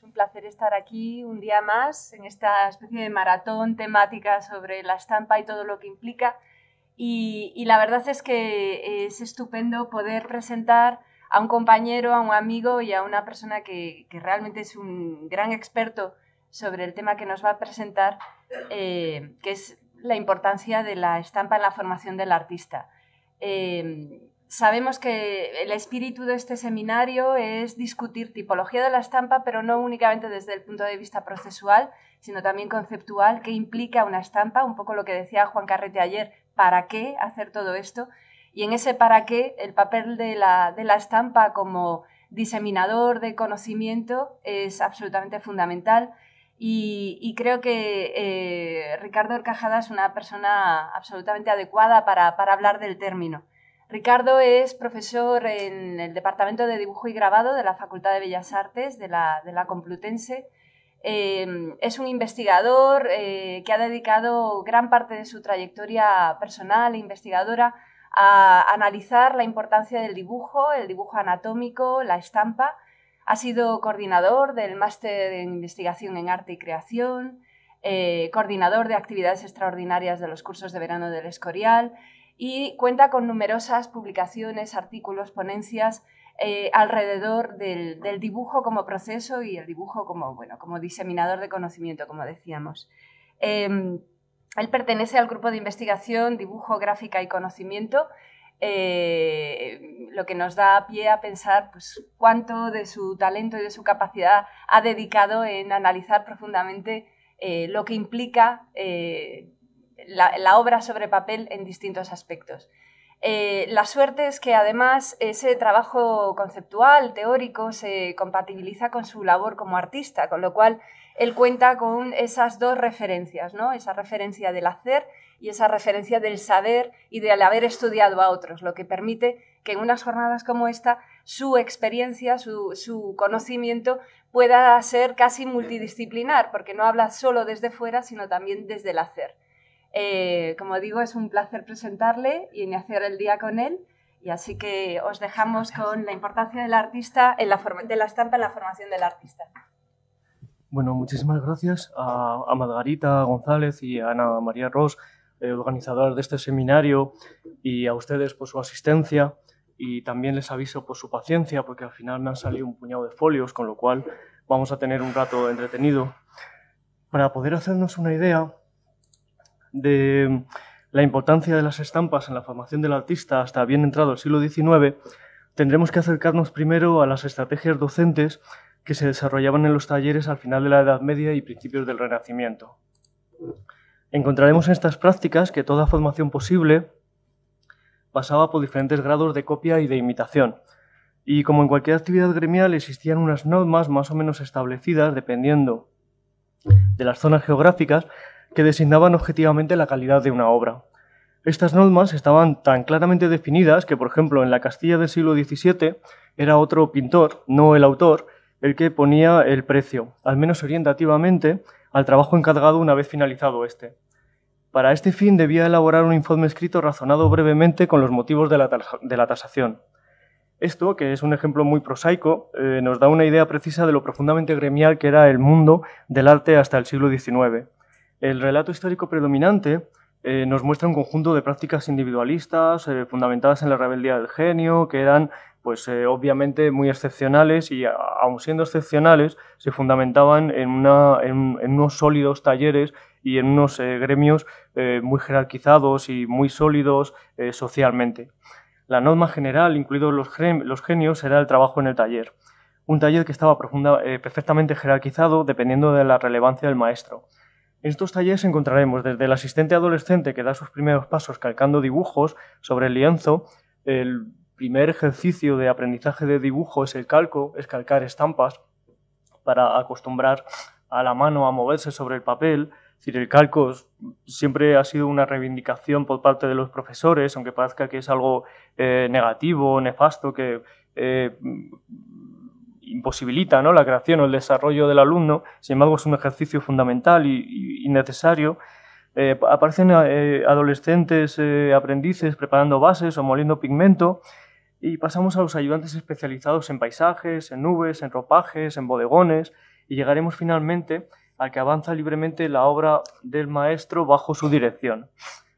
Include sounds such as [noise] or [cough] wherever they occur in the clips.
Es un placer estar aquí un día más en esta especie de maratón temática sobre la estampa y todo lo que implica. Y, la verdad es que es estupendo poder presentar a un compañero, a un amigo y a una persona que, realmente es un gran experto sobre el tema que nos va a presentar, eh, que es la importancia de la estampa en la formación del artista. Eh, sabemos que el espíritu de este seminario es discutir tipología de la estampa, pero no únicamente desde el punto de vista procesual, sino también conceptual, qué implica una estampa, un poco lo que decía Juan Carrete ayer, para qué hacer todo esto. Y en ese para qué, el papel de la, de la estampa como diseminador de conocimiento es absolutamente fundamental. Y, creo que eh, Ricardo Orcajada es una persona absolutamente adecuada para hablar del término. Ricardo es profesor en el Departamento de Dibujo y Grabado de la Facultad de Bellas Artes de la, Complutense. Em, es un investigador eh, que ha dedicado gran parte de su trayectoria personal e investigadora a analizar la importancia del dibujo, el dibujo anatómico, la estampa. Ha sido coordinador del Máster en Investigación en Arte y Creación, eh, coordinador de actividades extraordinarias de los cursos de verano del Escorial y cuenta con numerosas publicaciones, artículos, ponencias eh, alrededor del, dibujo como proceso y el dibujo como, bueno, como diseminador de conocimiento, como decíamos. Em, él pertenece al grupo de investigación Dibujo, Gráfica y Conocimiento, eh, lo que nos da pie a pensar pues, cuánto de su talento y de su capacidad ha dedicado en analizar profundamente eh, lo que implica la, obra sobre papel en distintos aspectos. Eh, la suerte es que además ese trabajo conceptual, teórico, se compatibiliza con su labor como artista, con lo cual él cuenta con esas dos referencias, ¿no? esa referencia del hacer y esa referencia del saber y del haber estudiado a otros, lo que permite que en unas jornadas como esta su experiencia, su, su conocimiento pueda ser casi multidisciplinar, porque no habla solo desde fuera, sino también desde el hacer. Eh, como digo, es un placer presentarle y iniciar el día con él. Y así que os dejamos con la importancia del artista en la de la estampa en la formación del artista. Bueno, muchísimas gracias a, Margarita González y a Ana María Ross, organizador organizadoras de este seminario, y a ustedes por su asistencia. Y también les aviso por su paciencia, porque al final me han salido un puñado de folios, con lo cual vamos a tener un rato entretenido. Para poder hacernos una idea, de la importancia de las estampas en la formación del artista hasta bien entrado el siglo XIX, tendremos que acercarnos primero a las estrategias docentes que se desarrollaban en los talleres al final de la Edad Media y principios del Renacimiento. Encontraremos en estas prácticas que toda formación posible pasaba por diferentes grados de copia y de imitación. Y como en cualquier actividad gremial existían unas normas más o menos establecidas dependiendo de las zonas geográficas, que designaban objetivamente la calidad de una obra. Estas normas estaban tan claramente definidas que, por ejemplo, en la Castilla del siglo XVII era otro pintor, no el autor, el que ponía el precio, al menos orientativamente, al trabajo encargado una vez finalizado este. Para este fin debía elaborar un informe escrito razonado brevemente con los motivos de la, tasación. Esto, que es un ejemplo muy prosaico, eh, nos da una idea precisa de lo profundamente gremial que era el mundo del arte hasta el siglo XIX. El relato histórico predominante eh, nos muestra un conjunto de prácticas individualistas eh, fundamentadas en la rebeldía del genio, que eran pues eh, obviamente muy excepcionales y aun siendo excepcionales se fundamentaban en, unos sólidos talleres y en unos gremios muy jerarquizados y muy sólidos socialmente. La norma general, incluidos los, genios, era el trabajo en el taller. Un taller que estaba perfectamente jerarquizado dependiendo de la relevancia del maestro. En estos talleres encontraremos desde el asistente adolescente que da sus primeros pasos calcando dibujos sobre el lienzo, el primer ejercicio de aprendizaje de dibujo es el calco, es calcar estampas para acostumbrar a la mano a moverse sobre el papel. Es decir, el calco siempre ha sido una reivindicación por parte de los profesores, aunque parezca que es algo eh, negativo, nefasto, que eh, imposibilita la creación o el desarrollo del alumno, sin embargo es un ejercicio fundamental y, necesario. Eh, aparecen eh, adolescentes eh, aprendices preparando bases o moliendo pigmento y pasamos a los ayudantes especializados en paisajes, en nubes, en ropajes, en bodegones y llegaremos finalmente a que avanza libremente la obra del maestro bajo su dirección,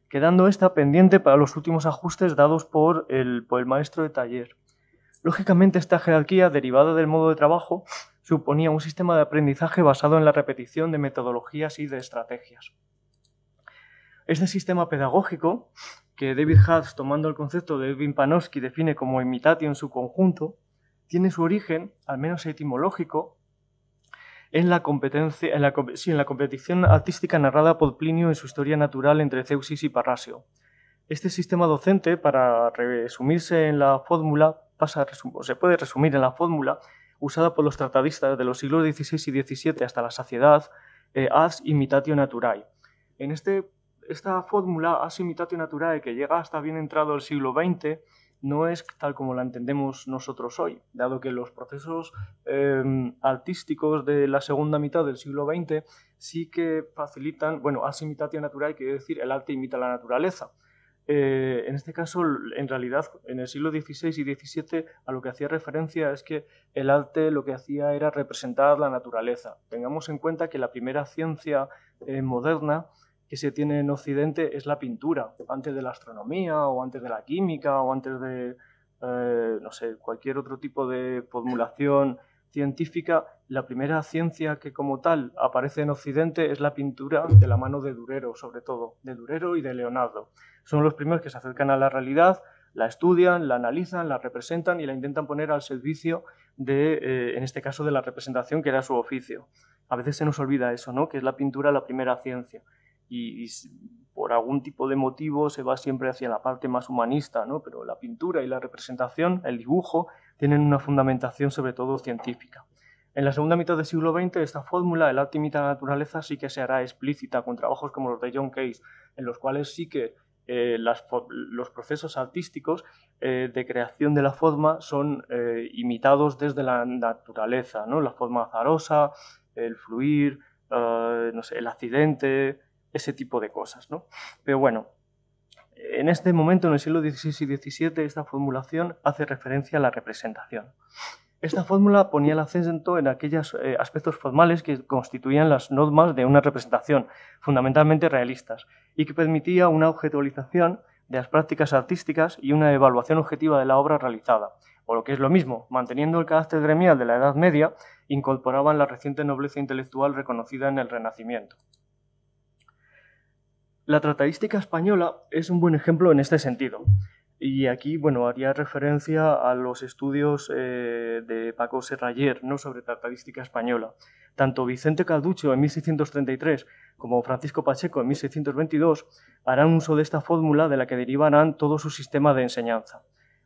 quedando esta pendiente para los últimos ajustes dados por el maestro de taller. Lógicamente, esta jerarquía derivada del modo de trabajo suponía un sistema de aprendizaje basado en la repetición de metodologías y de estrategias. Este sistema pedagógico, que David Hatz, tomando el concepto de Edwin Panofsky, define como imitatio en su conjunto, tiene su origen, al menos etimológico, en la, competencia, en la, competición artística narrada por Plinio en su historia natural entre Zeusis y Parrasio. Este sistema docente, para resumirse en la fórmula, se puede resumir en la fórmula usada por los tratadistas de los siglos XVI y XVII hasta la saciedad, eh, as imitatio naturae. En este, esta fórmula, as imitatio naturae, que llega hasta bien entrado el siglo XX, no es tal como la entendemos nosotros hoy, dado que los procesos em, artísticos de la segunda mitad del siglo XX sí que facilitan, bueno, as imitatio naturae quiere decir el arte imita la naturaleza, eh, en este caso, en realidad, en el siglo XVI y XVII a lo que hacía referencia es que el arte lo que hacía era representar la naturaleza. Tengamos en cuenta que la primera ciencia eh, moderna que se tiene en Occidente es la pintura, antes de la astronomía o antes de la química o antes de, eh, cualquier otro tipo de formulación científica, la primera ciencia que como tal aparece en Occidente es la pintura de la mano de Durero, sobre todo, de Durero y de Leonardo son los primeros que se acercan a la realidad, la estudian, la analizan, la representan y la intentan poner al servicio de, eh, en este caso, de la representación que era su oficio. A veces se nos olvida eso, ¿no? Que es la pintura la primera ciencia y, por algún tipo de motivo se va siempre hacia la parte más humanista, ¿no? Pero la pintura y la representación, el dibujo, tienen una fundamentación sobre todo científica. En la segunda mitad del siglo XX, esta fórmula, el arte imita la naturaleza, sí que se hará explícita con trabajos como los de John Case, en los cuales sí que eh, los procesos artísticos eh, de creación de la forma son eh, imitados desde la naturaleza, La forma azarosa, el fluir, el accidente, ese tipo de cosas, Pero bueno, en este momento, en el siglo XVI y XVII, esta formulación hace referencia a la representación. Esta fórmula ponía el acento en aquellos aspectos formales que constituían las normas de una representación, fundamentalmente realistas, y que permitía una objetualización de las prácticas artísticas y una evaluación objetiva de la obra realizada, o lo que es lo mismo, manteniendo el carácter gremial de la Edad Media, incorporaban la reciente nobleza intelectual reconocida en el Renacimiento. La tratadística española es un buen ejemplo en este sentido. Y aquí, bueno, haría referencia a los estudios eh, de Paco Serrayer ¿no? sobre tratadística española. Tanto Vicente Calducho en 1633 como Francisco Pacheco en 1622 harán uso de esta fórmula de la que derivarán todo su sistema de enseñanza.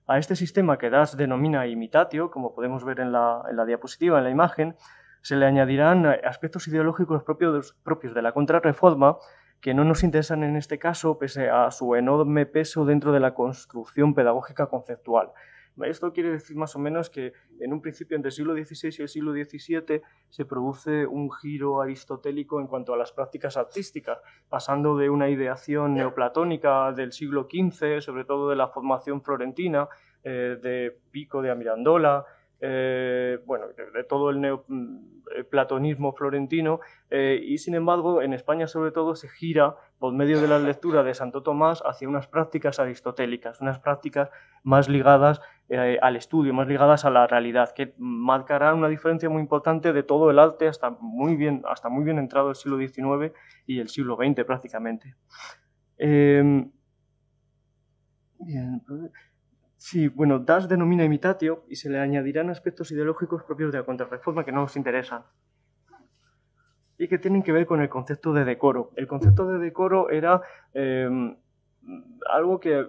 A este sistema que Das denomina imitatio, como podemos ver en la, en la diapositiva, en la imagen, se le añadirán aspectos ideológicos propios de la contrarreforma que no nos interesan en este caso, pese a su enorme peso dentro de la construcción pedagógica conceptual. Esto quiere decir más o menos que en un principio entre el siglo XVI y el siglo XVII se produce un giro aristotélico en cuanto a las prácticas artísticas, pasando de una ideación neoplatónica del siglo XV, sobre todo de la formación florentina, eh, de Pico de Amirandola, eh, bueno, de, todo el neoplatonismo mm, florentino, eh, y sin embargo en España sobre todo se gira por medio de la lectura de Santo Tomás hacia unas prácticas aristotélicas, unas prácticas más ligadas eh, al estudio, más ligadas a la realidad, que marcarán una diferencia muy importante de todo el arte hasta muy bien, hasta muy bien entrado el siglo XIX y el siglo XX prácticamente. Em, bien, Sí, bueno, Das denomina imitatio y se le añadirán aspectos ideológicos propios de la contrarreforma que no nos interesan y que tienen que ver con el concepto de decoro. El concepto de decoro era eh, algo que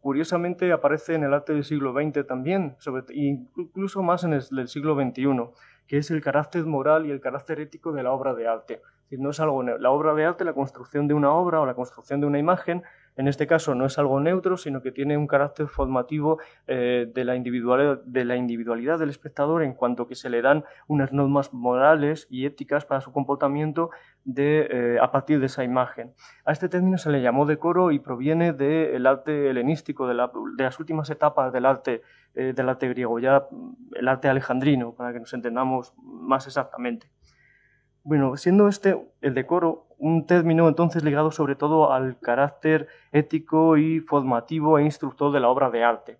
curiosamente aparece en el arte del siglo XX también, e incluso más en el siglo XXI, que es el carácter moral y el carácter ético de la obra de arte no es algo la obra de arte, la construcción de una obra o la construcción de una imagen, en este caso no es algo neutro, sino que tiene un carácter formativo eh, de, la individualidad, de la individualidad del espectador en cuanto que se le dan unas normas morales y éticas para su comportamiento de, eh, a partir de esa imagen. A este término se le llamó decoro y proviene del arte helenístico, de, las últimas etapas del arte, eh, del arte griego, ya el arte alejandrino, para que nos entendamos más exactamente. Bueno, siendo este el decoro un término entonces ligado sobre todo al carácter ético y formativo e instructor de la obra de arte.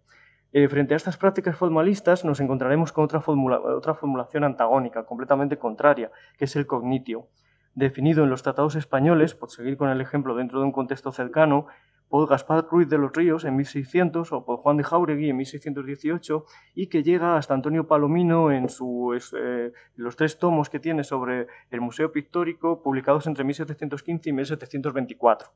Eh, frente a estas prácticas formalistas nos encontraremos con otra, otra formulación antagónica, completamente contraria, que es el cognitio. Definido en los tratados españoles, por seguir con el ejemplo dentro de un contexto cercano, por Gaspar Ruiz de los Ríos en 1600 o por Juan de Jauregui en 1618 y que llega hasta Antonio Palomino en eh, los tres tomos que tiene sobre el Museo Pictórico publicados entre 1715 y 1724.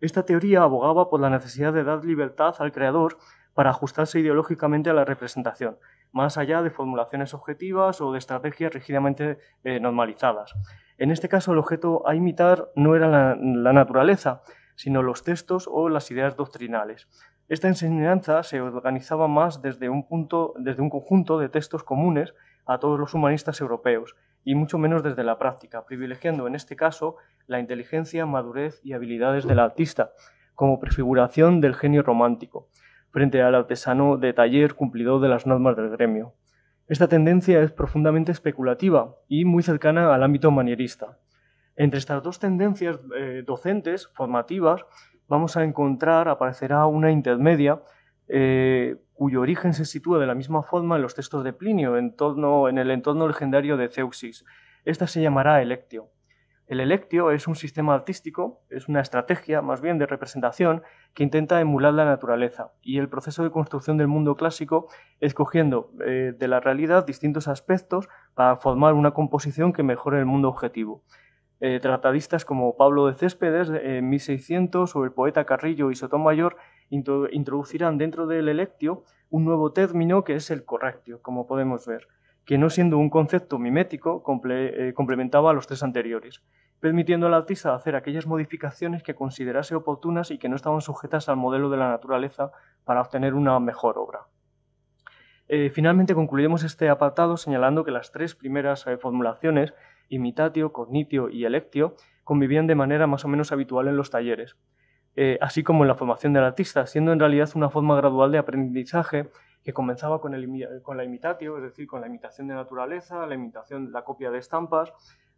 Esta teoría abogaba por la necesidad de dar libertad al creador para ajustarse ideológicamente a la representación, más allá de formulaciones objetivas o de estrategias rígidamente eh, normalizadas. En este caso, el objeto a imitar no era la naturaleza, sino los textos o las ideas doctrinales. Esta enseñanza se organizaba más desde un, punto, desde un conjunto de textos comunes a todos los humanistas europeos, y mucho menos desde la práctica, privilegiando en este caso la inteligencia, madurez y habilidades del artista, como prefiguración del genio romántico, frente al artesano de taller cumplido de las normas del gremio. Esta tendencia es profundamente especulativa y muy cercana al ámbito manierista. Entre estas dos tendencias eh, docentes, formativas, vamos a encontrar, aparecerá una intermedia eh, cuyo origen se sitúa de la misma forma en los textos de Plinio, en, torno, en el entorno legendario de Zeusis Esta se llamará Electio. El Electio es un sistema artístico, es una estrategia más bien de representación que intenta emular la naturaleza y el proceso de construcción del mundo clásico escogiendo eh, de la realidad distintos aspectos para formar una composición que mejore el mundo objetivo. Eh, tratadistas como Pablo de Céspedes eh, en 1600 o el poeta Carrillo y Sotomayor introducirán dentro del electio un nuevo término que es el correctio, como podemos ver, que no siendo un concepto mimético eh, complementaba a los tres anteriores, permitiendo al artista hacer aquellas modificaciones que considerase oportunas y que no estaban sujetas al modelo de la naturaleza para obtener una mejor obra. finalmente concluiremos este apartado señalando que las tres primeras formulaciones imitatio, cognitio y electio, convivían de manera más o menos habitual en los talleres, eh, así como en la formación del artista, siendo en realidad una forma gradual de aprendizaje que comenzaba con, la imitatio, es decir, con la imitación de naturaleza, la imitación, la copia de estampas,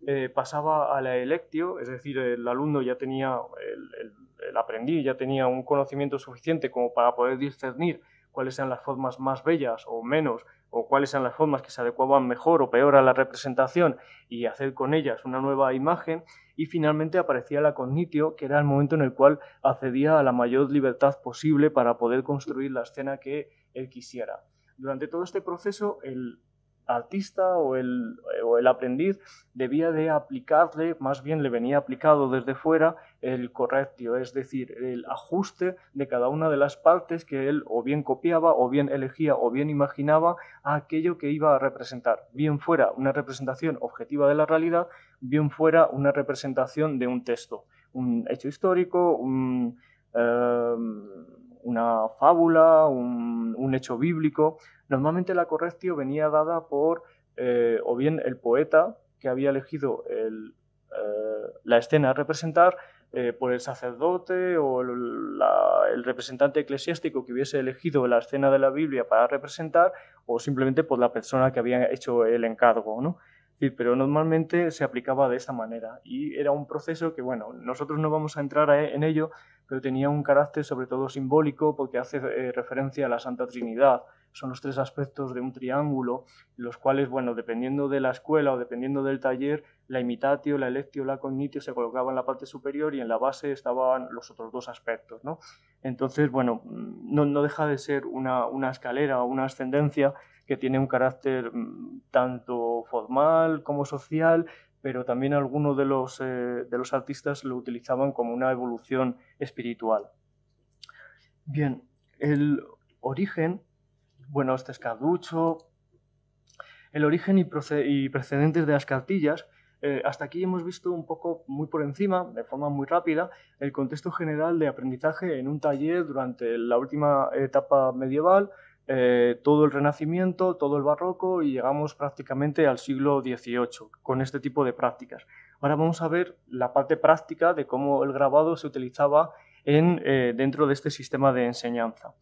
eh, pasaba a la electio, es decir, el alumno ya tenía, el, aprendiz ya tenía un conocimiento suficiente como para poder discernir cuáles eran las formas más bellas o menos o cuáles eran las formas que se adecuaban mejor o peor a la representación y hacer con ellas una nueva imagen. Y finalmente aparecía la cognitio, que era el momento en el cual accedía a la mayor libertad posible para poder construir la escena que él quisiera. Durante todo este proceso, el, artista o el, aprendiz debía de aplicarle, más bien le venía aplicado desde fuera el correctio, es decir, el ajuste de cada una de las partes que él o bien copiaba o bien elegía o bien imaginaba a aquello que iba a representar, bien fuera una representación objetiva de la realidad, bien fuera una representación de un texto, un hecho histórico, em, una fábula, un hecho bíblico, Normalmente la correctio venía dada por eh, o bien el poeta que había elegido eh, la escena a representar, eh, por el sacerdote o el, representante eclesiástico que hubiese elegido la escena de la Biblia para representar, o simplemente por la persona que había hecho el encargo, ¿no? Pero normalmente se aplicaba de esta manera y era un proceso que, bueno, nosotros no vamos a entrar e, en ello, pero tenía un carácter sobre todo simbólico porque hace referencia a la Santa Trinidad, son los tres aspectos de un triángulo, los cuales, bueno, dependiendo de la escuela o dependiendo del taller, la imitatio, la electio, la cognitio se colocaban en la parte superior y en la base estaban los otros dos aspectos, ¿no? Entonces, bueno, mm, no, deja de ser una, escalera o una ascendencia que tiene un carácter mm, tanto formal como social, pero también algunos de eh, de los artistas lo utilizaban como una evolución espiritual. Bien, el origen bueno, este Escaducho, el origen y, precedentes de las cartillas. Eh, hasta aquí hemos visto un poco muy por encima, de forma muy rápida, el contexto general de aprendizaje en un taller durante la última etapa medieval, eh, todo el Renacimiento, todo el Barroco y llegamos prácticamente al siglo XVIII con este tipo de prácticas. Ahora vamos a ver la parte práctica de cómo el grabado se utilizaba eh, dentro de este sistema de enseñanza.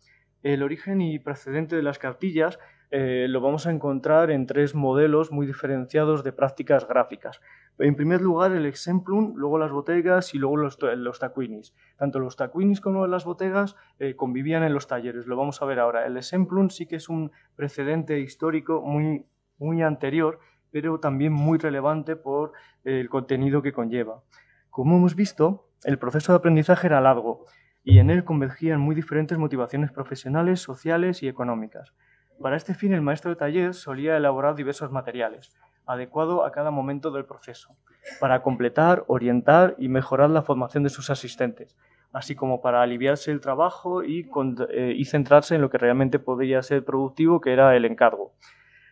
El origen y precedente de las cartillas eh, lo vamos a encontrar en tres modelos muy diferenciados de prácticas gráficas. En primer lugar, el exemplum, luego las botegas y luego los, taquinis. Tanto los taquinis como las botegas eh, convivían en los talleres, lo vamos a ver ahora. El exemplum sí que es un precedente histórico muy, muy anterior, pero también muy relevante por eh, el contenido que conlleva. Como hemos visto, el proceso de aprendizaje era largo y en él convergían muy diferentes motivaciones profesionales, sociales y económicas. Para este fin, el maestro de taller solía elaborar diversos materiales, adecuado a cada momento del proceso, para completar, orientar y mejorar la formación de sus asistentes, así como para aliviarse el trabajo y, eh, y centrarse en lo que realmente podía ser productivo, que era el encargo.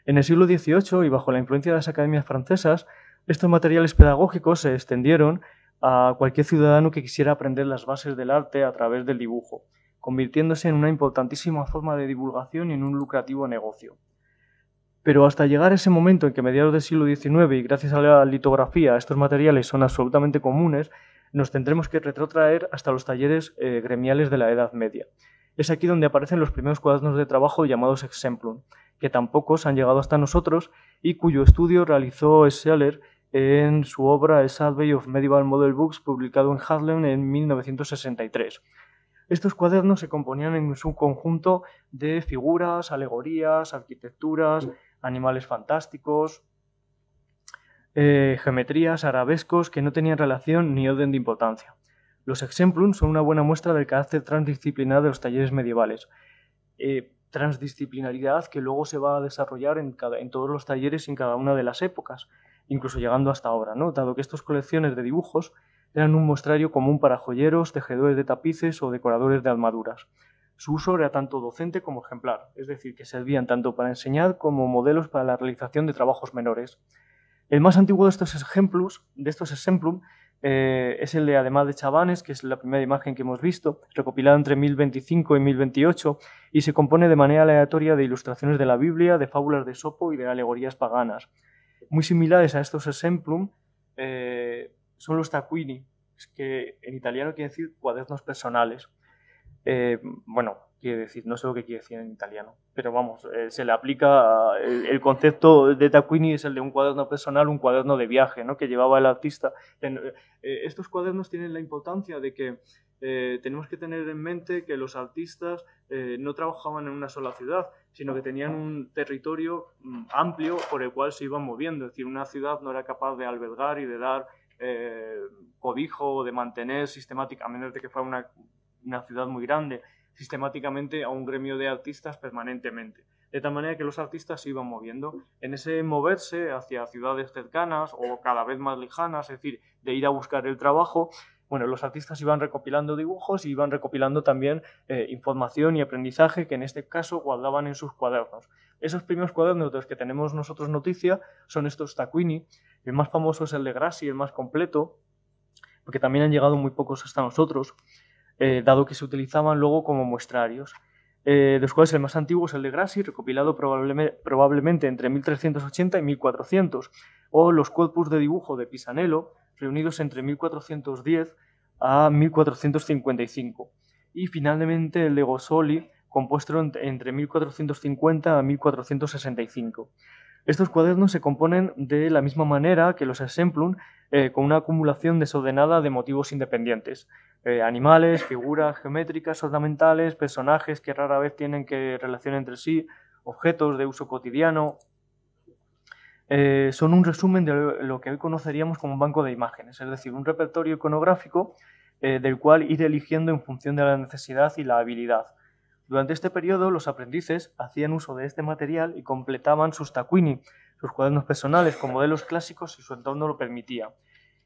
En el siglo XVIII, y bajo la influencia de las academias francesas, estos materiales pedagógicos se extendieron a cualquier ciudadano que quisiera aprender las bases del arte a través del dibujo, convirtiéndose en una importantísima forma de divulgación y en un lucrativo negocio. Pero hasta llegar a ese momento en que mediados del siglo XIX y gracias a la litografía estos materiales son absolutamente comunes, nos tendremos que retrotraer hasta los talleres eh, gremiales de la Edad Media. Es aquí donde aparecen los primeros cuadernos de trabajo llamados exemplum, que tampoco se han llegado hasta nosotros y cuyo estudio realizó Scheller en su obra A Survey of Medieval Model Books, publicado en Hadlem en 1963. Estos cuadernos se componían en su conjunto de figuras, alegorías, arquitecturas, animales fantásticos, eh, geometrías, arabescos que no tenían relación ni orden de importancia. Los exemplum son una buena muestra del carácter transdisciplinar de los talleres medievales. Eh, transdisciplinaridad que luego se va a desarrollar en, todos los talleres en cada una de las épocas incluso llegando hasta ahora, dado que estas colecciones de dibujos eran un mostrario común para joyeros, tejedores de tapices o decoradores de armaduras. Su uso era tanto docente como ejemplar, es decir, que servían tanto para enseñar como modelos para la realización de trabajos menores. El más antiguo de estos ejemplos, de estos exemplum, eh, es el de Además de Chavanes, que es la primera imagen que hemos visto, recopilada entre 1025 y 1028, y se compone de manera aleatoria de ilustraciones de la Biblia, de fábulas de Sopo y de alegorías paganas muy similares a estos exemplum eh, son los tacuini, que en italiano quiere decir cuadernos personales. Eh, bueno, quiere decir. No sé lo que quiere decir en italiano, pero vamos, eh, se le aplica eh, el, concepto de Taquini es el de un cuaderno personal, un cuaderno de viaje, ¿no? Que llevaba el artista. Eh, estos cuadernos tienen la importancia de que tenemos que tener en mente que los artistas no trabajaban en una sola ciudad, sino que tenían un territorio mm, amplio por el cual se iban moviendo. Es decir, una ciudad no era capaz de albergar y de dar cobijo o de mantener sistemáticamente, a menos de que fuera una, una ciudad muy grande sistemáticamente a un gremio de artistas permanentemente. De tal manera que los artistas se iban moviendo. En ese moverse hacia ciudades cercanas o cada vez más lejanas, es decir, de ir a buscar el trabajo, bueno, los artistas iban recopilando dibujos y iban recopilando también eh, información y aprendizaje que en este caso guardaban en sus cuadernos. Esos primeros cuadernos de los que tenemos nosotros noticia son estos Tacuini. El más famoso es el de Grassi, el más completo, porque también han llegado muy pocos hasta nosotros. Eh, dado que se utilizaban luego como muestrarios. Eh, de los cuales el más antiguo es el de Grassi, recopilado probablemente entre 1380 y 1400, o los corpus de dibujo de Pisanello, reunidos entre 1410 a 1455, y finalmente el de Gosoli, compuesto entre 1450 a 1465. Estos cuadernos se componen de la misma manera que los exemplum, eh, con una acumulación desordenada de motivos independientes. Eh, animales, figuras geométricas, ornamentales, personajes que rara vez tienen que relación entre sí, objetos de uso cotidiano. Eh, son un resumen de lo que hoy conoceríamos como un banco de imágenes, es decir, un repertorio iconográfico del cual ir eligiendo en función de la necesidad y la habilidad. Durante este periodo, los aprendices hacían uso de este material y completaban sus taquini, sus cuadernos personales con modelos clásicos si su entorno lo permitía,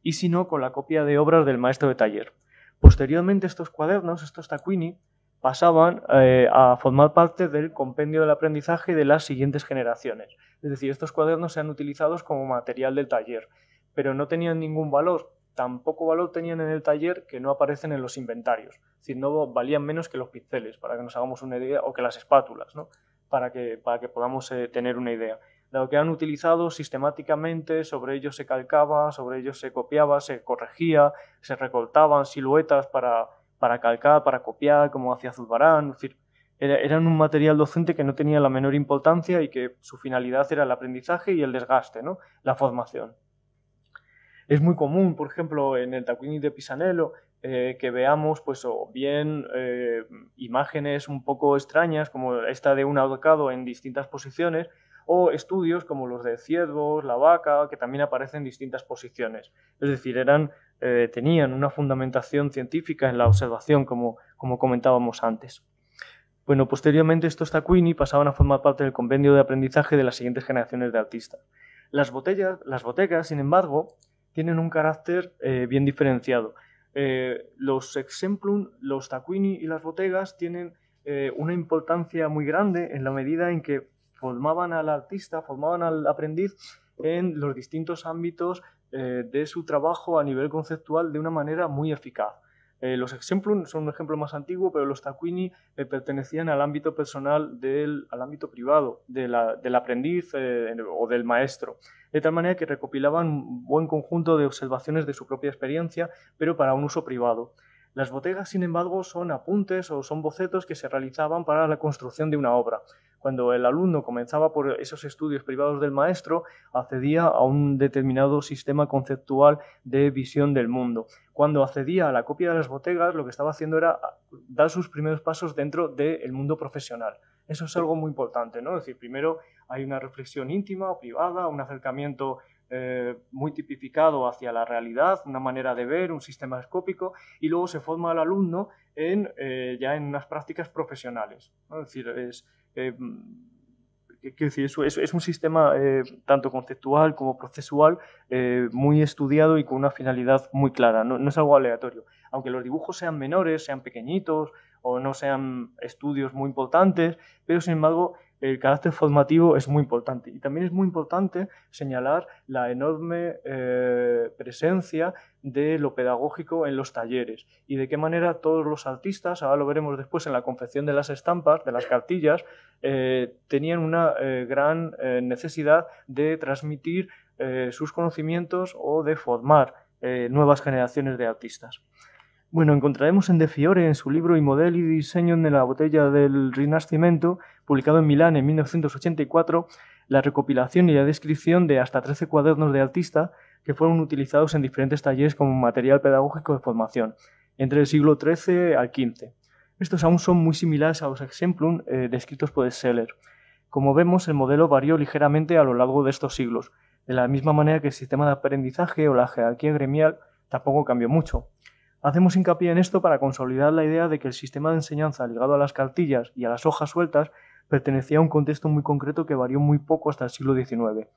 y si no, con la copia de obras del maestro de taller. Posteriormente, estos cuadernos, estos taquini, pasaban eh, a formar parte del compendio del aprendizaje de las siguientes generaciones. Es decir, estos cuadernos se han utilizado como material del taller, pero no tenían ningún valor tan poco valor tenían en el taller que no aparecen en los inventarios. Es decir, no valían menos que los pinceles, para que nos hagamos una idea, o que las espátulas, ¿no? para, que, para que podamos eh, tener una idea. Dado que han utilizado sistemáticamente, sobre ellos se calcaba, sobre ellos se copiaba, se corregía, se recortaban siluetas para, para calcar, para copiar, como hacía Zulbarán, es decir, eran un material docente que no tenía la menor importancia y que su finalidad era el aprendizaje y el desgaste, ¿no? la formación es muy común, por ejemplo, en el taquini de Pisanello, eh, que veamos pues o bien eh, imágenes un poco extrañas como esta de un abocado en distintas posiciones o estudios como los de ciervos, la vaca, que también aparecen en distintas posiciones. Es decir, eran, eh, tenían una fundamentación científica en la observación, como, como comentábamos antes. Bueno, posteriormente estos taquini pasaban a formar parte del convenio de aprendizaje de las siguientes generaciones de artistas. Las, botellas, las botegas, sin embargo, tienen un carácter eh, bien diferenciado. Eh, los exemplum, los taquini y las botegas tienen eh, una importancia muy grande en la medida en que formaban al artista, formaban al aprendiz en los distintos ámbitos de su trabajo a nivel conceptual de una manera muy eficaz. Eh, los Exemplum son un ejemplo más antiguo, pero los Taquini eh, pertenecían al ámbito personal, del, al ámbito privado del aprendiz eh, o del maestro, de tal manera que recopilaban un buen conjunto de observaciones de su propia experiencia, pero para un uso privado. Las botegas, sin embargo, son apuntes o son bocetos que se realizaban para la construcción de una obra. Cuando el alumno comenzaba por esos estudios privados del maestro, accedía a un determinado sistema conceptual de visión del mundo. Cuando accedía a la copia de las botegas, lo que estaba haciendo era ah, dar sus primeros pasos dentro del mundo profesional. Eso es algo muy importante, ¿no? Es decir, primero hay una reflexión íntima, o privada, un acercamiento eh, muy tipificado hacia la realidad, una manera de ver, un sistema escópico, y luego se forma al alumno en, eh, ya en unas prácticas profesionales. Es decir, es, eh, un sistema tanto conceptual como procesual muy estudiado y con una finalidad muy clara, no, no es algo aleatorio. Aunque los dibujos sean menores, sean pequeñitos o no sean estudios muy importantes, pero sin embargo el carácter formativo es muy importante. Y también es muy importante señalar la enorme eh, presencia de lo pedagógico en los talleres y de qué manera todos los artistas, ahora lo veremos después en la confección de las estampas, de las cartillas, eh, tenían una eh, gran necesidad de transmitir sus conocimientos o de formar nuevas generaciones de artistas. Bueno, encontraremos en De Fiore, en su libro y modelo y diseño de la botella del Rinascimento, publicado en Milán en 1984, la recopilación y la descripción de hasta 13 cuadernos de artista que fueron utilizados en diferentes talleres como material pedagógico de formación, entre el siglo XIII al XV. Estos aún son muy similares a los exemplum eh, descritos por Seller. Como vemos, el modelo varió ligeramente a lo largo de estos siglos, de la misma manera que el sistema de aprendizaje o la jerarquía gremial tampoco cambió mucho. Hacemos hincapié en esto para consolidar la idea de que el sistema de enseñanza ligado a las cartillas y a las hojas sueltas pertenecía a un contexto muy concreto que varió muy poco hasta el siglo XIX.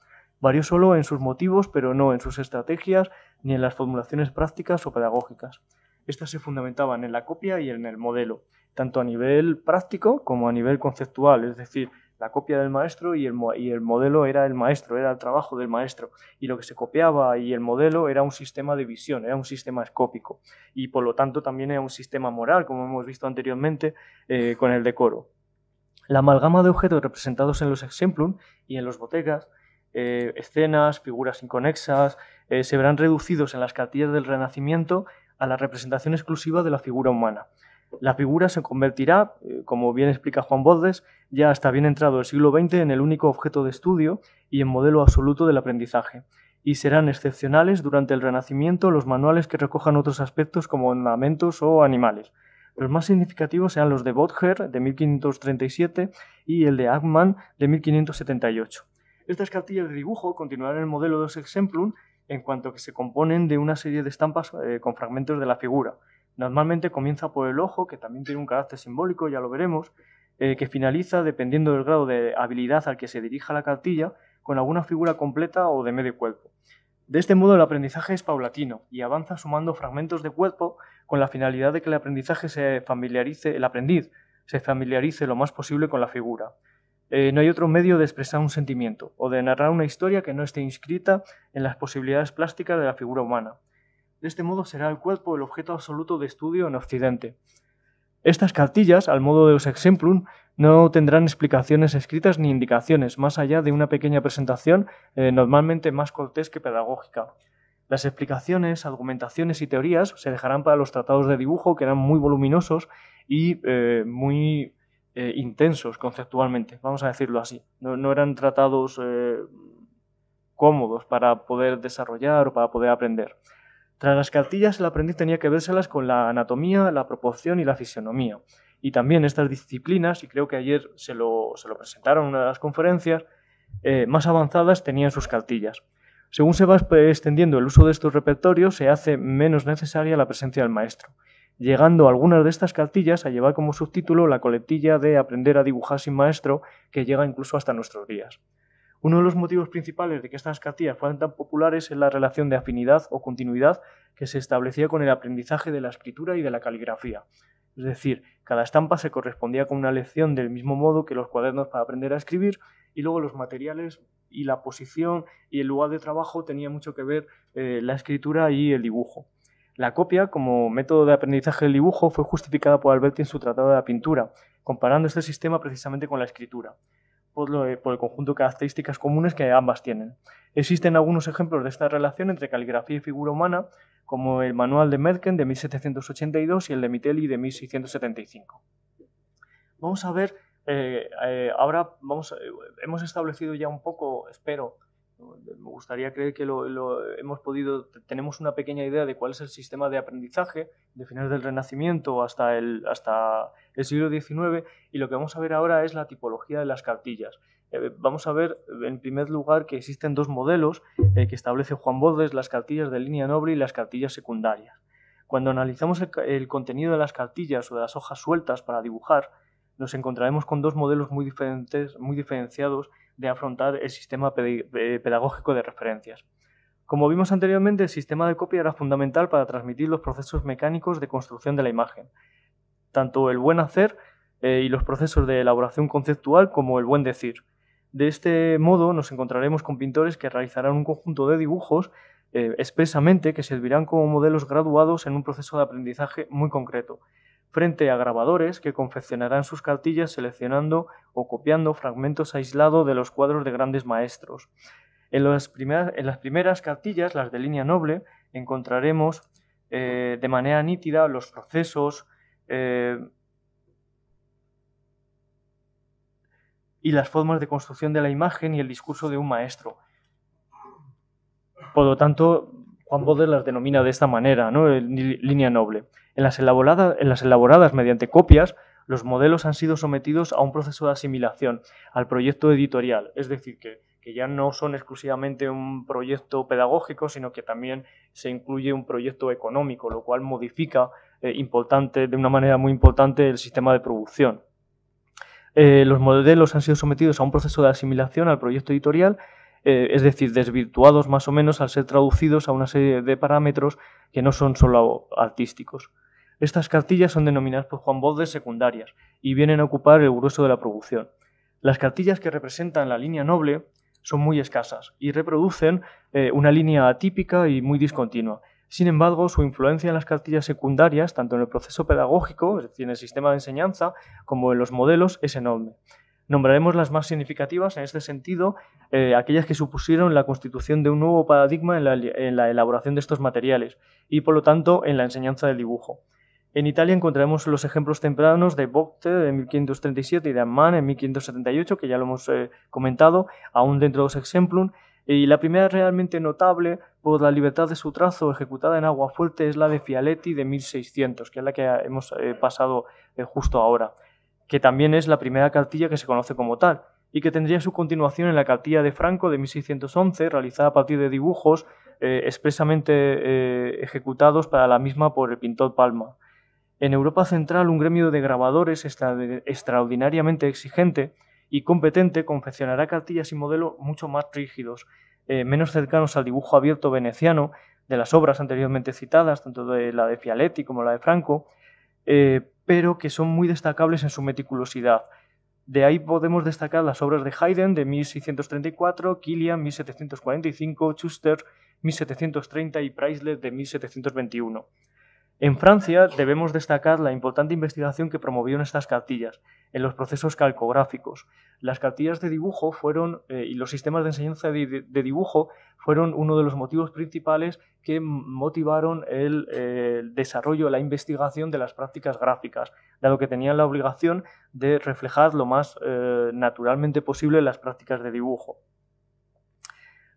Varió solo en sus motivos, pero no en sus estrategias ni en las formulaciones prácticas o pedagógicas. Estas se fundamentaban en la copia y en el modelo, tanto a nivel práctico como a nivel conceptual, es decir, la copia del maestro y el, modelo era el maestro, era el trabajo del maestro. Y lo que se copiaba y el modelo era un sistema de visión, era un sistema escópico. Y por lo tanto también era un sistema moral, como hemos visto anteriormente eh, con el decoro. La amalgama de objetos representados en los exemplum y en los botegas, eh, escenas, figuras inconexas, eh, se verán reducidos en las cartillas del Renacimiento a la representación exclusiva de la figura humana. La figura se convertirá, eh, como bien explica Juan Bordes, ya hasta bien entrado el siglo XX en el único objeto de estudio y en modelo absoluto del aprendizaje, y serán excepcionales durante el Renacimiento los manuales que recojan otros aspectos como ornamentos o animales. Los más significativos sean los de Bodger de 1537 y el de Agman de 1578. Estas cartillas de dibujo continuarán el modelo de los exemplum en cuanto que se componen de una serie de estampas eh, con fragmentos de la figura. Normalmente comienza por el ojo, que también tiene un carácter simbólico, ya lo veremos, eh, que finaliza, dependiendo del grado de habilidad al que se dirija la cartilla, con alguna figura completa o de medio cuerpo. De este modo el aprendizaje es paulatino y avanza sumando fragmentos de cuerpo con la finalidad de que el aprendizaje se familiarice, el aprendiz se familiarice lo más posible con la figura. Eh, no hay otro medio de expresar un sentimiento o de narrar una historia que no esté inscrita en las posibilidades plásticas de la figura humana. De este modo será el cuerpo el objeto absoluto de estudio en Occidente. Estas cartillas, al modo de los exemplum, no tendrán explicaciones escritas ni indicaciones, más allá de una pequeña presentación eh, normalmente más cortés que pedagógica. Las explicaciones, argumentaciones y teorías se dejarán para los tratados de dibujo, que eran muy voluminosos y eh, muy eh, intensos conceptualmente, vamos a decirlo así. No, no eran tratados cómodos para poder desarrollar o para poder aprender. Tras las cartillas, el aprendiz tenía que vérselas con la anatomía, la proporción y la fisionomía. Y también estas disciplinas, y creo que ayer se lo, presentaron en una de las conferencias, eh, más avanzadas tenían sus cartillas. Según se va extendiendo el uso de estos repertorios, se hace menos necesaria la presencia del maestro, llegando algunas de estas cartillas a llevar como subtítulo la coletilla de Aprender a dibujar sin maestro, que llega incluso hasta nuestros días. Uno de los motivos principales de que estas cartillas fueran tan populares es la relación de afinidad o continuidad que se establecía con el aprendizaje de la escritura y de la caligrafía. Es decir, cada estampa se correspondía con una lección del mismo modo que los cuadernos para aprender a escribir y luego los materiales y la posición y el lugar de trabajo tenía mucho que ver eh, la escritura y el dibujo. La copia como método de aprendizaje del dibujo fue justificada por Alberti en su Tratado de la Pintura, comparando este sistema precisamente con la escritura. Eh, por, el conjunto de características comunes que ambas tienen. Existen algunos ejemplos de esta relación entre caligrafía y figura humana, como el Manual de Merken de 1782 y el de Mitelli de 1675. Vamos a ver, eh, eh, ahora vamos, hemos establecido ya un poco, espero, me gustaría creer que hemos podido, tenemos una pequeña idea de cuál es el sistema de aprendizaje de finales del Renacimiento hasta el, hasta el siglo XIX y lo que vamos a ver ahora es la tipología de las cartillas. Eh, vamos a ver en primer lugar que existen dos modelos eh, que establece Juan Bodes, las cartillas de línea noble y las cartillas secundarias. Cuando analizamos el, el contenido de las cartillas o de las hojas sueltas para dibujar, nos encontraremos con dos modelos muy, diferentes, muy diferenciados de afrontar el sistema eh, pedagógico de referencias. Como vimos anteriormente, el sistema de copia era fundamental para transmitir los procesos mecánicos de construcción de la imagen, tanto el buen hacer eh, y los procesos de elaboración conceptual como el buen decir. De este modo nos encontraremos con pintores que realizarán un conjunto de dibujos eh, expresamente que servirán como modelos graduados en un proceso de aprendizaje muy concreto frente a grabadores que confeccionarán sus cartillas seleccionando o copiando fragmentos aislados de los cuadros de grandes maestros. En las primeras, cartillas, las de línea noble, encontraremos eh, de manera nítida los procesos eh, y las formas de construcción de la imagen y el discurso de un maestro. Por lo tanto, Juan Boder las denomina de esta manera, ¿no? Línea noble. En las, elaboradas, mediante copias, los modelos han sido sometidos a un proceso de asimilación, al proyecto editorial, es decir, que, ya no son exclusivamente un proyecto pedagógico, sino que también se incluye un proyecto económico, lo cual modifica eh, importante, de una manera muy importante el sistema de producción. Eh, los modelos han sido sometidos a un proceso de asimilación al proyecto editorial, eh, es decir, desvirtuados más o menos al ser traducidos a una serie de parámetros que no son solo artísticos. Estas cartillas son denominadas por Juan Bode secundarias y vienen a ocupar el grueso de la producción. Las cartillas que representan la línea noble son muy escasas y reproducen eh, una línea atípica y muy discontinua. Sin embargo, su influencia en las cartillas secundarias, tanto en el proceso pedagógico, es decir, en el sistema de enseñanza, como en los modelos, es enorme. Nombraremos las más significativas en este sentido, eh, aquellas que supusieron la constitución de un nuevo paradigma en la elaboración de estos materiales y, por lo tanto, en la enseñanza del dibujo. En Italia encontraremos los ejemplos tempranos de Bocte de 1537 y de Amman en 1578, que ya lo hemos eh, comentado, aún dentro de los exemplum, y la primera realmente notable por la libertad de su trazo ejecutada en agua fuerte es la de Fialetti de 1600, que es la que hemos eh, pasado eh, justo ahora, que también es la primera cartilla que se conoce como tal, y que tendría su continuación en la cartilla de Franco de 1611, realizada a partir de dibujos expresamente ejecutados para la misma por el pintor Palma. En Europa Central, un gremio de grabadores extraordinariamente exigente y competente confeccionará cartillas y modelos mucho más rígidos, eh, menos cercanos al dibujo abierto veneciano de las obras anteriormente citadas, tanto de la de Fialetti como la de Franco, eh, pero que son muy destacables en su meticulosidad. De ahí podemos destacar las obras de Haydn de 1634, Killian 1745, Schuster 1730 y Preisler de 1721. En Francia debemos destacar la importante investigación que promovió en estas cartillas en los procesos calcográficos. Las cartillas de dibujo fueron eh, y los sistemas de enseñanza de, dibujo fueron uno de los motivos principales que motivaron eh, el, desarrollo, la investigación de las prácticas gráficas, dado que tenían la obligación de reflejar lo más eh, naturalmente posible las prácticas de dibujo.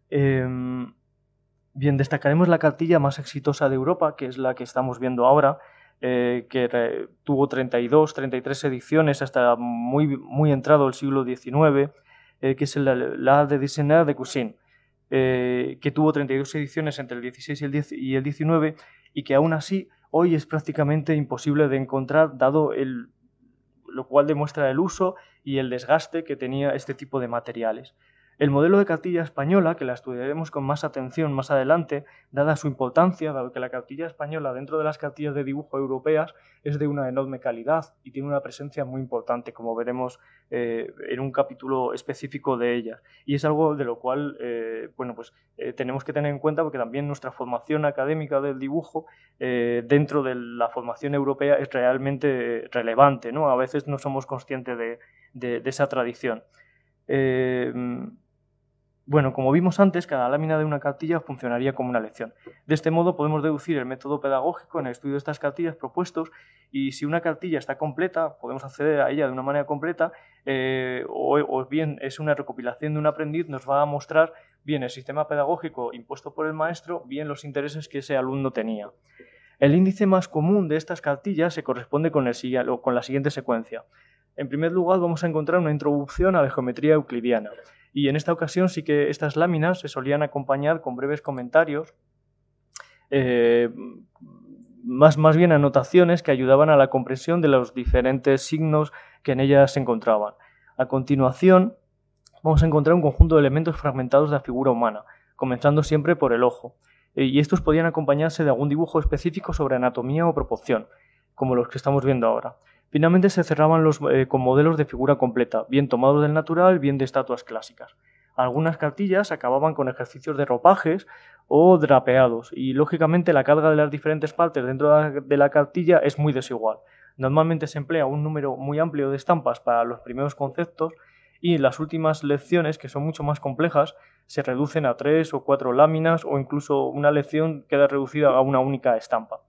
Em, Bien, destacaremos la cartilla más exitosa de Europa, que es la que estamos viendo ahora, eh, que tuvo 32, 33 ediciones hasta muy, entrado el siglo XIX, eh, que es la, de Diseñar de Cousin, eh, que tuvo 32 ediciones entre el 16 y el, 10, y 19 y que aún así hoy es prácticamente imposible de encontrar, dado el, lo cual demuestra el uso y el desgaste que tenía este tipo de materiales. El modelo de cartilla española, que la estudiaremos con más atención más adelante, dada su importancia, dado que la cartilla española dentro de las cartillas de dibujo europeas es de una enorme calidad y tiene una presencia muy importante, como veremos eh, en un capítulo específico de ella. Y es algo de lo cual eh, bueno, pues, eh, tenemos que tener en cuenta porque también nuestra formación académica del dibujo dentro de la formación europea es realmente relevante. ¿no? A veces no somos conscientes de esa tradición. Bueno, como vimos antes, cada lámina de una cartilla funcionaría como una lección. De este modo podemos deducir el método pedagógico en el estudio de estas cartillas propuestos y si una cartilla está completa, podemos acceder a ella de una manera completa eh, o, bien es una recopilación de un aprendiz, nos va a mostrar bien el sistema pedagógico impuesto por el maestro, bien los intereses que ese alumno tenía. El índice más común de estas cartillas se corresponde con la siguiente secuencia. En primer lugar, vamos a encontrar una introducción a la geometría euclidiana. Y en esta ocasión sí que estas láminas se solían acompañar con breves comentarios, eh, más, más bien anotaciones que ayudaban a la comprensión de los diferentes signos que en ellas se encontraban. A continuación, vamos a encontrar un conjunto de elementos fragmentados de la figura humana, comenzando siempre por el ojo, eh, y estos podían acompañarse de algún dibujo específico sobre anatomía o proporción, como los que estamos viendo ahora. Finalmente se cerraban los, eh, con modelos de figura completa, bien tomados del natural, bien de estatuas clásicas. Algunas cartillas acababan con ejercicios de ropajes o drapeados, y lógicamente la carga de las diferentes partes dentro de la cartilla es muy desigual. Normalmente se emplea un número muy amplio de estampas para los primeros conceptos y las últimas lecciones, que son mucho más complejas, se reducen a tres o cuatro láminas o incluso una lección queda reducida a una única estampa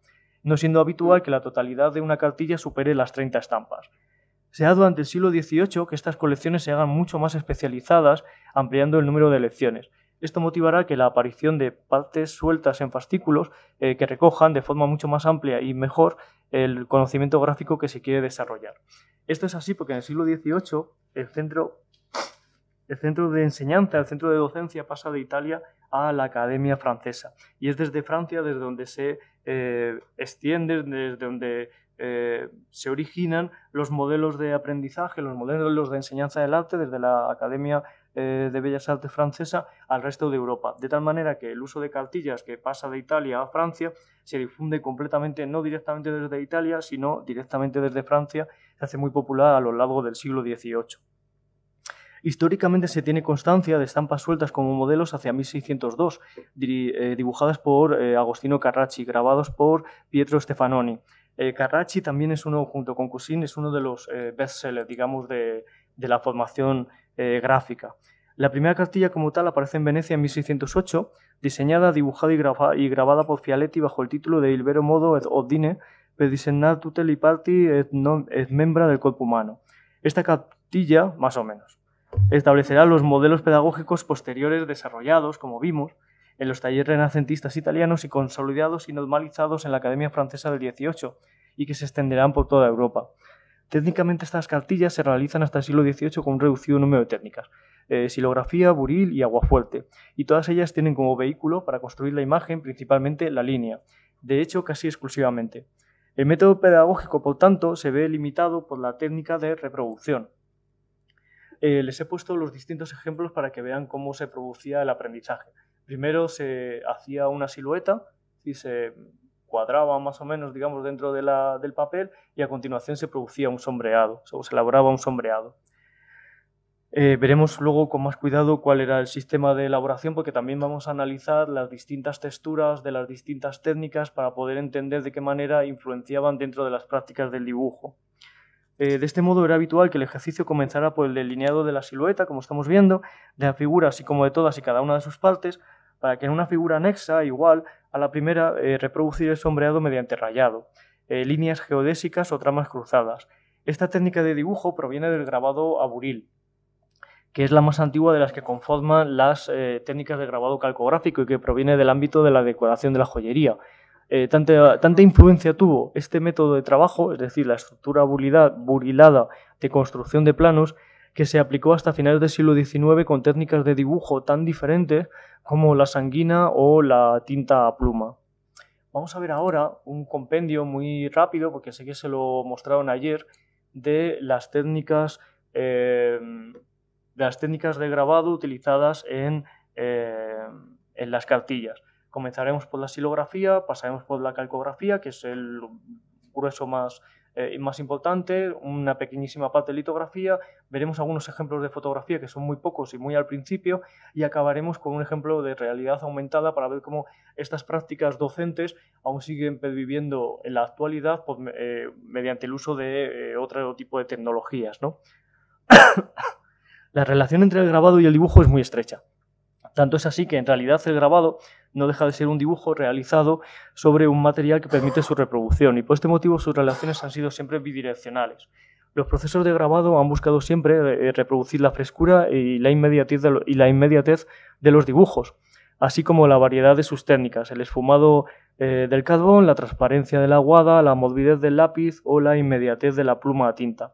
no siendo habitual mm. que la totalidad de una cartilla supere las 30 estampas. Se durante el siglo XVIII que estas colecciones se hagan mucho más especializadas, ampliando el número de lecciones. Esto motivará que la aparición de partes sueltas en fascículos eh, que recojan de forma mucho más amplia y mejor el conocimiento gráfico que se quiere desarrollar. Esto es así porque en el siglo XVIII el centro, el centro de enseñanza, el centro de docencia pasa de Italia a la Academia Francesa. Y es desde Francia desde donde se extiende eh, extienden, desde donde eh, se originan los modelos de aprendizaje, los modelos de enseñanza del arte desde la Academia eh, de Bellas Artes francesa al resto de Europa. De tal manera que el uso de cartillas que pasa de Italia a Francia se difunde completamente, no directamente desde Italia, sino directamente desde Francia, se hace muy popular a lo largo del siglo XVIII. Históricamente se tiene constancia de estampas sueltas como modelos hacia 1602, eh, dibujadas por eh, Agostino Carracci, grabados por Pietro Stefanoni. Eh, Carracci también es uno, junto con Cusin, es uno de los bestsellers, digamos, de, la formación gráfica. La primera cartilla como tal aparece en Venecia en 1608, diseñada, dibujada y, grabada por Fialetti bajo el título de Il vero modo et odine, per diseñar tutte le et, non, membra del corpo humano. Esta cartilla, más o menos, Establecerá los modelos pedagógicos posteriores desarrollados, como vimos, en los talleres renacentistas italianos y consolidados y normalizados en la Academia Francesa del XVIII y que se extenderán por toda Europa. Técnicamente estas cartillas se realizan hasta el siglo XVIII con un reducido número de técnicas, silografía, eh, buril y aguafuerte, y todas ellas tienen como vehículo para construir la imagen principalmente la línea, de hecho casi exclusivamente. El método pedagógico, por tanto, se ve limitado por la técnica de reproducción, eh, les he puesto los distintos ejemplos para que vean cómo se producía el aprendizaje. Primero se hacía una silueta y se cuadraba más o menos, digamos, dentro del papel y a continuación se producía un sombreado, o se elaboraba un sombreado. Eh, veremos luego con más cuidado cuál era el sistema de elaboración porque también vamos a analizar las distintas texturas de las distintas técnicas para poder entender de qué manera influenciaban dentro de las prácticas del dibujo. Eh, de este modo era habitual que el ejercicio comenzara por el delineado de la silueta, como estamos viendo, de la figura, así como de todas y cada una de sus partes, para que en una figura anexa, igual a la primera, eh, reproducir el sombreado mediante rayado, eh, líneas geodésicas o tramas cruzadas. Esta técnica de dibujo proviene del grabado a aburil, que es la más antigua de las que conforman las técnicas de grabado calcográfico y que proviene del ámbito de la decoración de la joyería. Eh, tanta, influencia tuvo este método de trabajo, es decir, la estructura burilada, de construcción de planos, que se aplicó hasta finales del siglo XIX con técnicas de dibujo tan diferentes como la sanguina o la tinta a pluma. Vamos a ver ahora un compendio muy rápido, porque sé que se lo mostraron ayer, de las técnicas, de, eh, las técnicas de grabado utilizadas en eh, las cartillas. Comenzaremos por la silografía, pasaremos por la calcografía, que es el grueso más, eh, más importante, una pequeñísima parte de litografía, veremos algunos ejemplos de fotografía que son muy pocos y muy al principio, y acabaremos con un ejemplo de realidad aumentada para ver cómo estas prácticas docentes aún siguen viviendo en la actualidad eh, mediante el uso de eh, otro tipo de tecnologías. [coughs] la relación entre el grabado y el dibujo es muy estrecha. Tanto es así que en realidad el grabado no deja de ser un dibujo realizado sobre un material que permite su reproducción y por este motivo sus relaciones han sido siempre bidireccionales. Los procesos de grabado han buscado siempre eh, reproducir la frescura y la inmediatez de, los dibujos, así como la variedad de sus técnicas, el esfumado eh, del carbón, la transparencia de la aguada, la movidez del lápiz o la inmediatez de la pluma a tinta.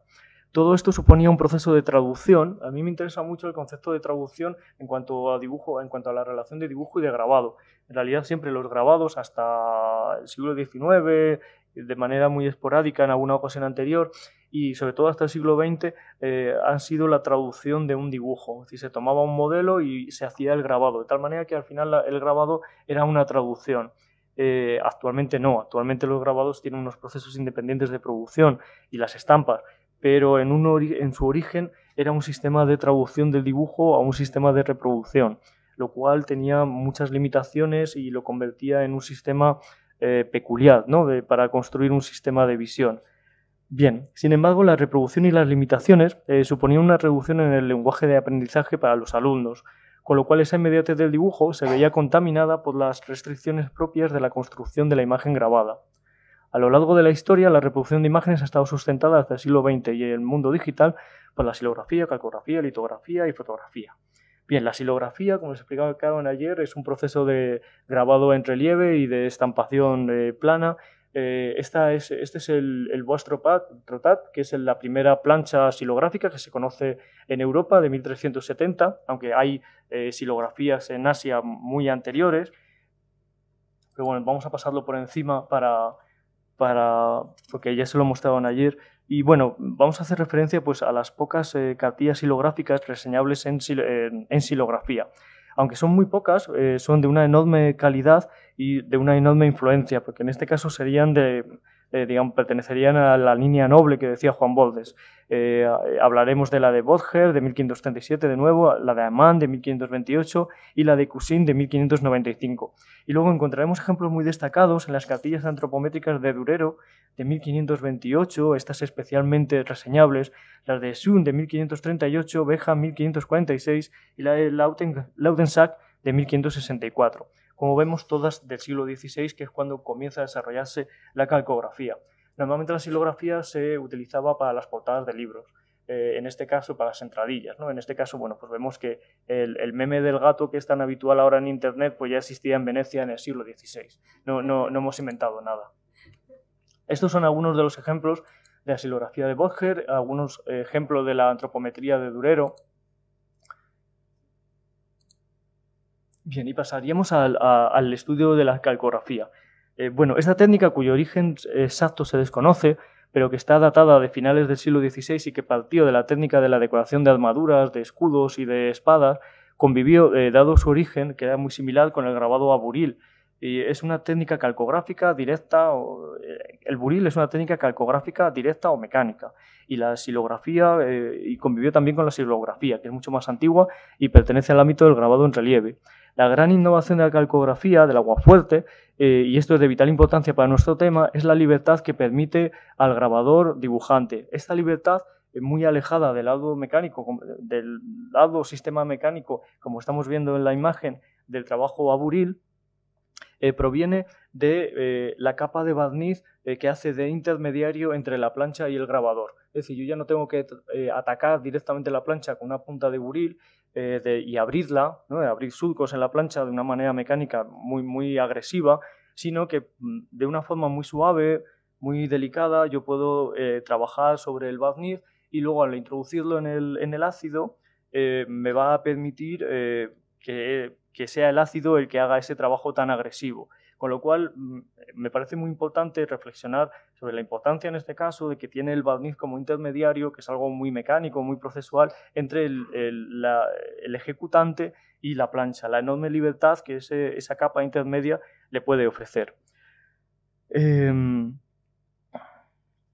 Todo esto suponía un proceso de traducción. A mí me interesa mucho el concepto de traducción en cuanto a dibujo, en cuanto a la relación de dibujo y de grabado. En realidad siempre los grabados hasta el siglo XIX, de manera muy esporádica en alguna ocasión anterior, y sobre todo hasta el siglo XX eh, han sido la traducción de un dibujo. Es decir, se tomaba un modelo y se hacía el grabado, de tal manera que al final el grabado era una traducción. Eh, actualmente no, actualmente los grabados tienen unos procesos independientes de producción y las estampas pero en, su origen era un sistema de traducción del dibujo a un sistema de reproducción, lo cual tenía muchas limitaciones y lo convertía en un sistema eh, peculiar para construir un sistema de visión. Bien, sin embargo, la reproducción y las limitaciones eh, suponían una reducción en el lenguaje de aprendizaje para los alumnos, con lo cual esa inmediatez del dibujo se veía contaminada por las restricciones propias de la construcción de la imagen grabada. A lo largo de la historia, la reproducción de imágenes ha estado sustentada hasta el siglo XX y el mundo digital por la silografía, calcografía, litografía y fotografía. Bien, la silografía, como les en ayer, es un proceso de grabado en relieve y de estampación eh, plana. Eh, esta es, este es el, el Trotat, que es la primera plancha silográfica que se conoce en Europa de 1370, aunque hay silografías eh, en Asia muy anteriores. Pero bueno, vamos a pasarlo por encima para, para, porque ya se lo mostraban ayer. Y bueno, vamos a hacer referencia pues, a las pocas eh, cartillas silográficas reseñables en, silografía. Aunque son muy pocas, eh, son de una enorme calidad y de una enorme influencia, porque en este caso serían de, eh, pertenecerían a la línea noble que decía Juan Boldes. Eh, hablaremos de la de Bodger de 1537 de nuevo, la de Amman, de 1528 y la de Cousin de 1595. Y luego encontraremos ejemplos muy destacados en las cartillas antropométricas de Durero de 1528, estas especialmente reseñables, las de Sun de 1538, Beja 1546 y la de Lautensack de 1564 como vemos todas del siglo XVI, que es cuando comienza a desarrollarse la calcografía. Normalmente la silografía se utilizaba para las portadas de libros, eh, en este caso para las entradillas. En este caso, bueno, pues vemos que el, meme del gato que es tan habitual ahora en Internet, pues ya existía en Venecia en el siglo XVI. No, no, no hemos inventado nada. Estos son algunos de los ejemplos de la silografía de Bodger, algunos eh, ejemplos de la antropometría de Durero, Bien, y pasaríamos al, estudio de la calcografía. Eh, bueno, esta técnica cuyo origen exacto se desconoce, pero que está datada de finales del siglo XVI y que partió de la técnica de la decoración de armaduras, de escudos y de espadas, convivió, eh, dado su origen, que era muy similar con el grabado a buril. Y es una técnica calcográfica directa, o, eh, el buril es una técnica calcográfica directa o mecánica. Y la silografía, y convivió también con la silografía, que es mucho más antigua y pertenece al ámbito del grabado en relieve. La gran innovación de la calcografía, del aguafuerte, fuerte, eh, y esto es de vital importancia para nuestro tema, es la libertad que permite al grabador dibujante. Esta libertad eh, muy alejada del lado mecánico, del lado sistema mecánico, como estamos viendo en la imagen del trabajo a buril, eh, proviene de la capa de barniz que hace de intermediario entre la plancha y el grabador. Es decir, yo ya no tengo que atacar directamente la plancha con una punta de buril, eh, y abrirla, abrir surcos en la plancha de una manera mecánica muy, muy agresiva, sino que mm, de una forma muy suave, muy delicada, yo puedo eh, trabajar sobre el barniz y luego al introducirlo en el, ácido eh, me va a permitir que sea el ácido el que haga ese trabajo tan agresivo. Con lo cual, mm, me parece muy importante reflexionar sobre la importancia en este caso de que tiene el barniz como intermediario, que es algo muy mecánico, muy procesual, entre el, ejecutante y la plancha, la enorme libertad que esa capa intermedia le puede ofrecer. Em,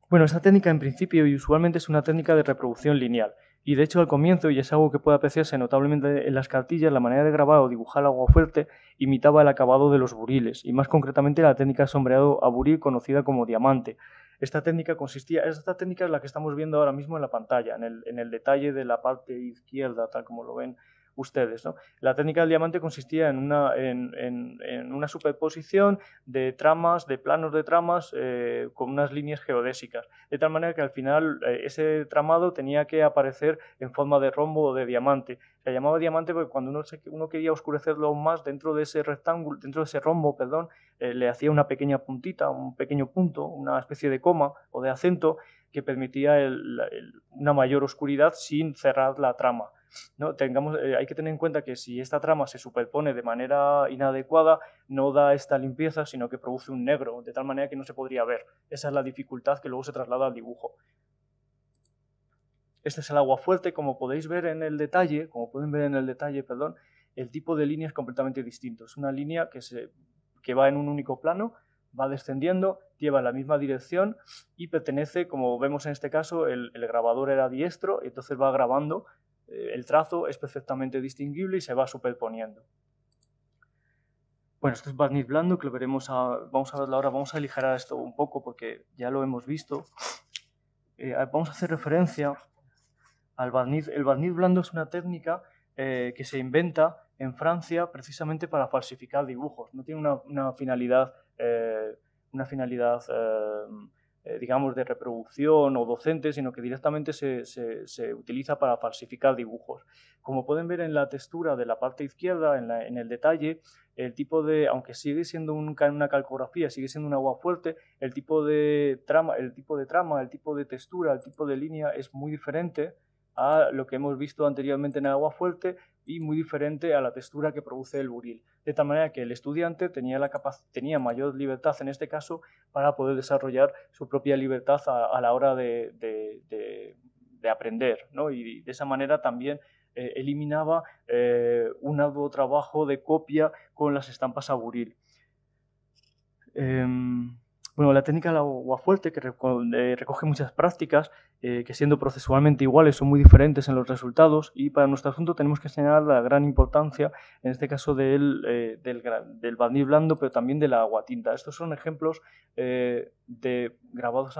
bueno, esa técnica en principio y usualmente es una técnica de reproducción lineal. Y de hecho al comienzo, y es algo que puede apreciarse notablemente en las cartillas, la manera de grabar o dibujar agua fuerte imitaba el acabado de los buriles, y más concretamente la técnica de sombreado a buril conocida como diamante. Esta técnica consistía, esta técnica es la que estamos viendo ahora mismo en la pantalla, en el, en el detalle de la parte izquierda, tal como lo ven ustedes. La técnica del diamante consistía en una, superposición de tramas, de planos de tramas eh, con unas líneas geodésicas, de tal manera que al final eh, ese tramado tenía que aparecer en forma de rombo o de diamante. Se llamaba diamante porque cuando uno, quería oscurecerlo más dentro de ese rectángulo, dentro de ese rombo, perdón, eh, le hacía una pequeña puntita, un pequeño punto, una especie de coma o de acento que permitía una mayor oscuridad sin cerrar la trama. ¿no? Tengamos, eh, hay que tener en cuenta que si esta trama se superpone de manera inadecuada, no da esta limpieza, sino que produce un negro, de tal manera que no se podría ver. Esa es la dificultad que luego se traslada al dibujo. Este es el agua fuerte, como podéis ver en el detalle, como pueden ver en el detalle, perdón, el tipo de línea es completamente distinto. Es una línea que, se, va en un único plano, va descendiendo, lleva la misma dirección y pertenece, como vemos en este caso, el, el grabador era diestro, entonces va grabando eh, el trazo es perfectamente distinguible y se va superponiendo. Bueno, esto es barniz blando, que lo veremos, a, vamos a verlo ahora, vamos a aligerar esto un poco porque ya lo hemos visto. Eh, vamos a hacer referencia al barniz. El barniz blando es una técnica eh, que se inventa en Francia precisamente para falsificar dibujos. No tiene una, una finalidad eh, digamos, de reproducción o docente, sino que directamente se, utiliza para falsificar dibujos. Como pueden ver en la textura de la parte izquierda, en, el detalle, el tipo de, aunque sigue siendo una calcografía, sigue siendo un agua fuerte, el tipo de trama, el tipo de trama, el tipo de textura, el tipo de línea es muy diferente a lo que hemos visto anteriormente en agua fuerte y muy diferente a la textura que produce el buril. De tal manera que el estudiante tenía, la tenía mayor libertad en este caso para poder desarrollar su propia libertad a, la hora de, aprender. Y de esa manera también eh, eliminaba eh, un arduo trabajo de copia con las estampas a buril. Em, bueno, la técnica del la agua fuerte, que eh, recoge muchas prácticas, eh, que siendo procesualmente iguales son muy diferentes en los resultados, y para nuestro asunto tenemos que señalar la gran importancia, en este caso, del, eh, barniz blando, pero también de la aguatinta. Estos son ejemplos eh, de grabados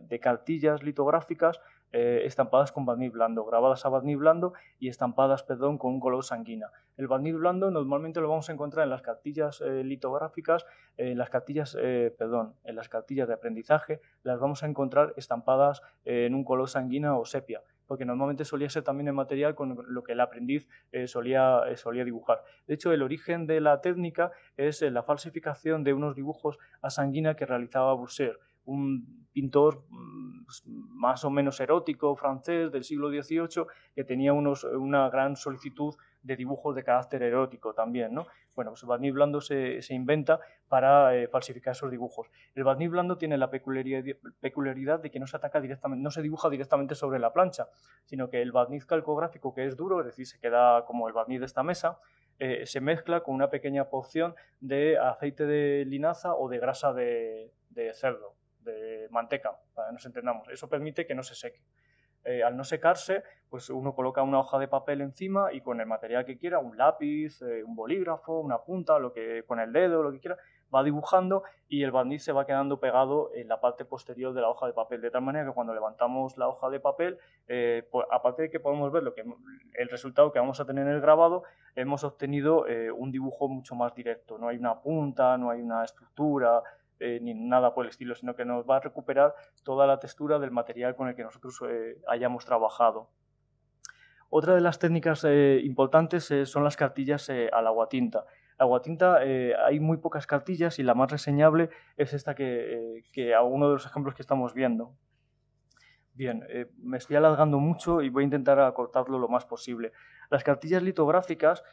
de cartillas litográficas eh, estampadas con barniz blando, grabadas a barniz blando y estampadas, perdón, con un color sanguina. El barniz blando normalmente lo vamos a encontrar en las cartillas eh, litográficas, en las cartillas, eh, perdón, en las cartillas de aprendizaje, las vamos a encontrar estampadas en un color sanguina o sepia porque normalmente solía ser también el material con lo que el aprendiz solía, solía, dibujar. De hecho, el origen de la técnica es la falsificación de unos dibujos a sanguina que realizaba Bousser un pintor mm, pues, más o menos erótico francés del siglo XVIII que tenía unos, eh, una gran solicitud de dibujos de carácter erótico también. Bueno, el pues barniz blando se, inventa para eh, falsificar esos dibujos. El barniz blando tiene la peculiaridad de que no se, ataca directamente, no se dibuja directamente sobre la plancha, sino que el barniz calcográfico, que es duro, es decir, se queda como el barniz de esta mesa, eh, se mezcla con una pequeña porción de aceite de linaza o de grasa de cerdo de manteca, para que nos entendamos. Eso permite que no se seque. Eh, al no secarse, pues uno coloca una hoja de papel encima y con el material que quiera, un lápiz, eh, un bolígrafo, una punta, lo que con el dedo, lo que quiera, va dibujando y el barniz se va quedando pegado en la parte posterior de la hoja de papel, de tal manera que cuando levantamos la hoja de papel, eh, pues, aparte de que podemos ver lo que, el resultado que vamos a tener en el grabado, hemos obtenido un dibujo mucho más directo. No hay una punta, no hay una estructura, eh, ni nada por el estilo, sino que nos va a recuperar toda la textura del material con el que nosotros eh, hayamos trabajado. Otra de las técnicas eh, importantes son las cartillas al aguatinta. La aguatinta hay muy pocas cartillas y la más reseñable es esta que, que a uno de los ejemplos que estamos viendo. Bien, me estoy alargando mucho y voy a intentar acortarlo lo más posible. Las cartillas litográficas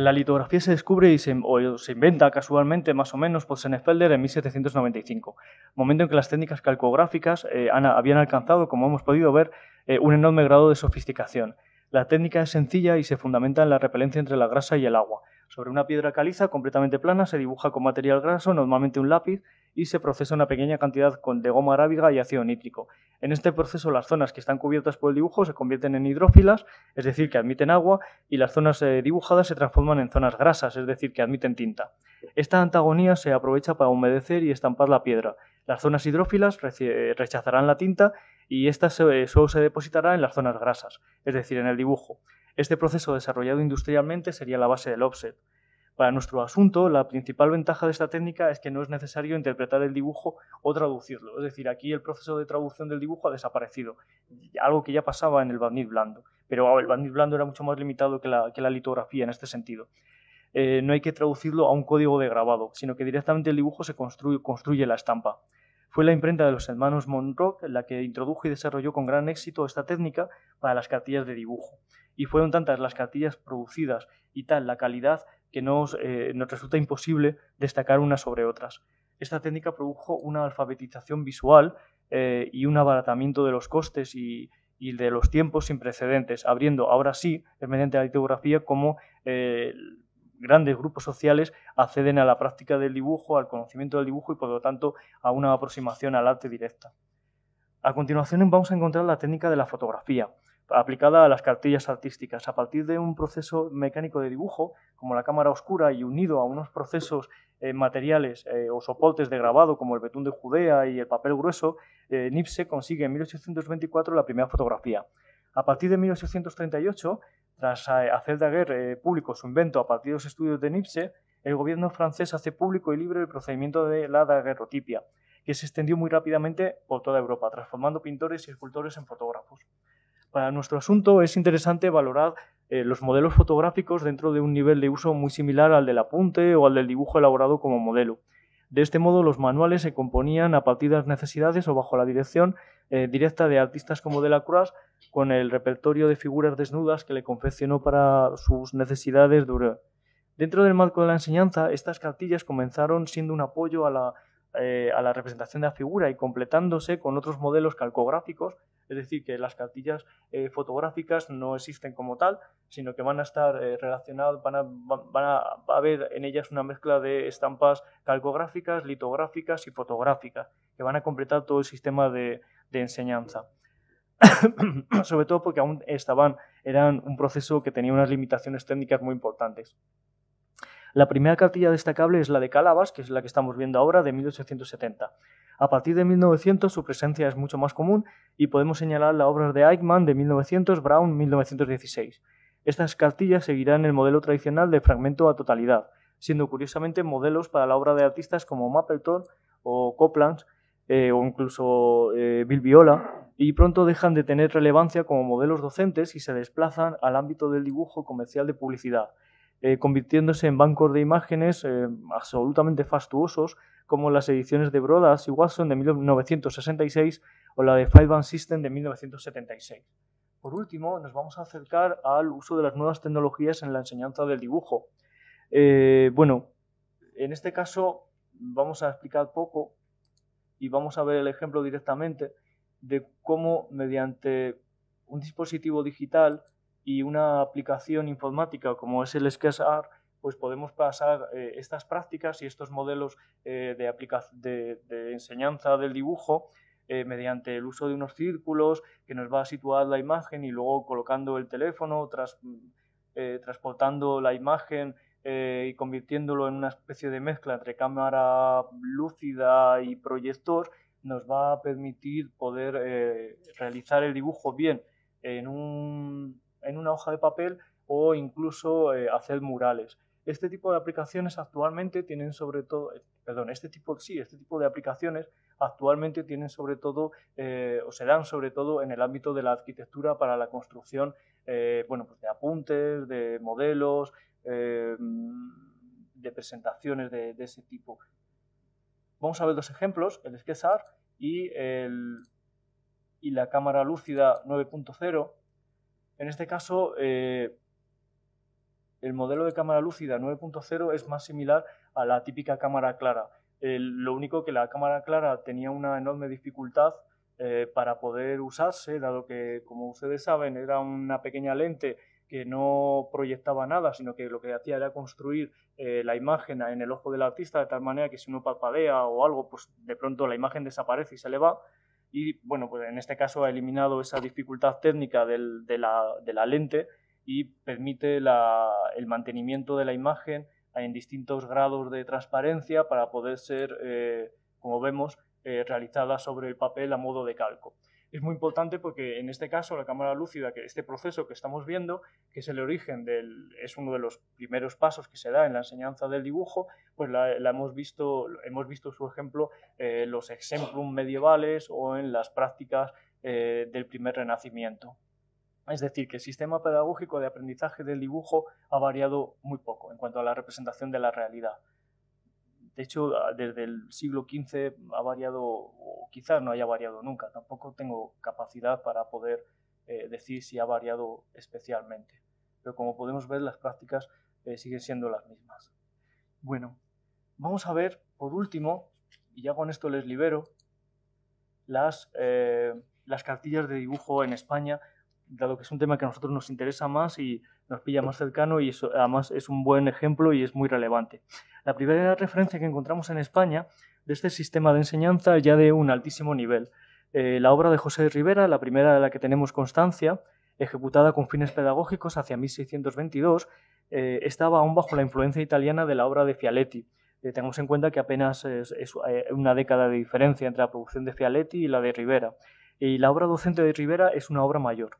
la litografía se descubre y se, o se inventa casualmente, más o menos, por Senefelder en 1795, momento en que las técnicas calcográficas eh, habían alcanzado, como hemos podido ver, eh, un enorme grado de sofisticación. La técnica es sencilla y se fundamenta en la repelencia entre la grasa y el agua, sobre una piedra caliza completamente plana se dibuja con material graso, normalmente un lápiz, y se procesa una pequeña cantidad de goma arábiga y ácido nítrico. En este proceso las zonas que están cubiertas por el dibujo se convierten en hidrófilas, es decir, que admiten agua, y las zonas eh, dibujadas se transforman en zonas grasas, es decir, que admiten tinta. Esta antagonía se aprovecha para humedecer y estampar la piedra. Las zonas hidrófilas eh, rechazarán la tinta y esta eh, solo se depositará en las zonas grasas, es decir, en el dibujo. Este proceso desarrollado industrialmente sería la base del offset. Para nuestro asunto, la principal ventaja de esta técnica es que no es necesario interpretar el dibujo o traducirlo. Es decir, aquí el proceso de traducción del dibujo ha desaparecido, algo que ya pasaba en el barniz blando. Pero el barniz blando era mucho más limitado que la, litografía en este sentido. Eh, no hay que traducirlo a un código de grabado, sino que directamente el dibujo se construye la estampa. Fue la imprenta de los hermanos Monroe la que introdujo y desarrolló con gran éxito esta técnica para las cartillas de dibujo. Y fueron tantas las cartillas producidas y tal la calidad que nos, eh, nos resulta imposible destacar unas sobre otras. Esta técnica produjo una alfabetización visual eh, y un abaratamiento de los costes y, de los tiempos sin precedentes, abriendo ahora sí, mediante la litografía, como eh, grandes grupos sociales acceden a la práctica del dibujo, al conocimiento del dibujo y por lo tanto a una aproximación al arte directa. A continuación vamos a encontrar la técnica de la fotografía, aplicada a las cartillas artísticas. A partir de un proceso mecánico de dibujo, como la cámara oscura y unido a unos procesos eh, materiales eh, o soportes de grabado como el betún de Judea y el papel grueso, eh, Nipse consigue en 1824 la primera fotografía. A partir de 1838 tras eh, hacer de eh, público su invento a partir de los estudios de Nipse, el gobierno francés hace público y libre el procedimiento de la daguerrotipia, que se extendió muy rápidamente por toda Europa, transformando pintores y escultores en fotógrafos. Para nuestro asunto es interesante valorar eh, los modelos fotográficos dentro de un nivel de uso muy similar al del apunte o al del dibujo elaborado como modelo. De este modo, los manuales se componían a partir de las necesidades o bajo la dirección eh, directa de artistas como Delacroix con el repertorio de figuras desnudas que le confeccionó para sus necesidades duras. Dentro del marco de la enseñanza, estas cartillas comenzaron siendo un apoyo eh, a la, representación de la figura y completándose con otros modelos calcográficos, es decir, que las cartillas eh, fotográficas no existen como tal, sino que van a estar relacionadas, van a, a haber en ellas una mezcla de estampas calcográficas, litográficas y fotográficas, que van a completar todo el sistema de, de enseñanza. [coughs] Sobre todo porque aún estaban, eran un proceso que tenía unas limitaciones técnicas muy importantes. La primera cartilla destacable es la de Calabas, que es la que estamos viendo ahora, de 1870. A partir de 1900 su presencia es mucho más común y podemos señalar las obras de Eichmann de 1900, Brown 1916. Estas cartillas seguirán el modelo tradicional de fragmento a totalidad, siendo curiosamente modelos para la obra de artistas como Mapleton o Copland, eh, o incluso eh, Bill Viola, y pronto dejan de tener relevancia como modelos docentes y se desplazan al ámbito del dibujo comercial de publicidad, eh, convirtiéndose en bancos de imágenes absolutamente fastuosos, como las ediciones de Brodas y Watson de 1966 o la de Five Band System de 1976. Por último, nos vamos a acercar al uso de las nuevas tecnologías en la enseñanza del dibujo. bueno, en este caso vamos a explicar poco, y vamos a ver el ejemplo directamente de cómo mediante un dispositivo digital y una aplicación informática como es el SketchUp, pues podemos pasar eh, estas prácticas y estos modelos eh, de, de, enseñanza del dibujo eh, mediante el uso de unos círculos que nos va a situar la imagen y luego colocando el teléfono, mm, transportando la imagen eh, y convirtiéndolo en una especie de mezcla entre cámara lúcida y proyector, nos va a permitir poder eh, realizar el dibujo bien en, un, en, una hoja de papel o incluso eh, hacer murales. Este tipo de aplicaciones actualmente tienen sobre todo, perdón, este tipo, sí, este tipo de aplicaciones actualmente tienen sobre todo o se dan sobre todo en el ámbito de la arquitectura para la construcción bueno, pues de apuntes, de modelos, eh, de presentaciones de, ese tipo. Vamos a ver dos ejemplos, el SQSAR y, el, y la cámara lúcida 9.0. En este caso, eh, el modelo de cámara lúcida 9.0 es más similar a la típica cámara clara. lo único que la cámara clara tenía una enorme dificultad eh, para poder usarse, dado que, como ustedes saben, era una pequeña lente que no proyectaba nada, sino que lo que hacía era construir eh, la imagen en el ojo del artista de tal manera que si uno parpadea o algo, pues de pronto la imagen desaparece y se le va. Y bueno, pues en este caso ha eliminado esa dificultad técnica de, la, lente y permite el mantenimiento de la imagen en distintos grados de transparencia para poder ser, eh, como vemos, eh, realizada sobre el papel a modo de calco. Es muy importante porque en este caso la cámara lúcida, que este proceso que estamos viendo, que es el origen del, es uno de los primeros pasos que se da en la enseñanza del dibujo, pues la, hemos visto, hemos visto su ejemplo en eh, los exemplum medievales o en las prácticas eh, del primer renacimiento. Es decir, que el sistema pedagógico de aprendizaje del dibujo ha variado muy poco en cuanto a la representación de la realidad de hecho, ah, desde el siglo XV ha variado, o quizás no haya variado nunca. Tampoco tengo capacidad para poder eh, decir si ha variado especialmente. Pero como podemos ver, las prácticas eh, siguen siendo las mismas. Bueno, vamos a ver, por último, y ya con esto les libero, las, eh, las cartillas de dibujo en España, dado que es un tema que a nosotros nos interesa más y nos pilla más cercano y además es un buen ejemplo y es muy relevante. La primera referencia que encontramos en España de este sistema de enseñanza ya de un altísimo nivel. Eh, la obra de José de Rivera, la primera de la que tenemos constancia, ejecutada con fines pedagógicos hacia 1622, eh, estaba aún bajo la influencia italiana de la obra de Fialetti. Eh, tengamos en cuenta que apenas es, eh, una década de diferencia entre la producción de Fialetti y la de Rivera. Y la obra docente de Rivera es una obra mayor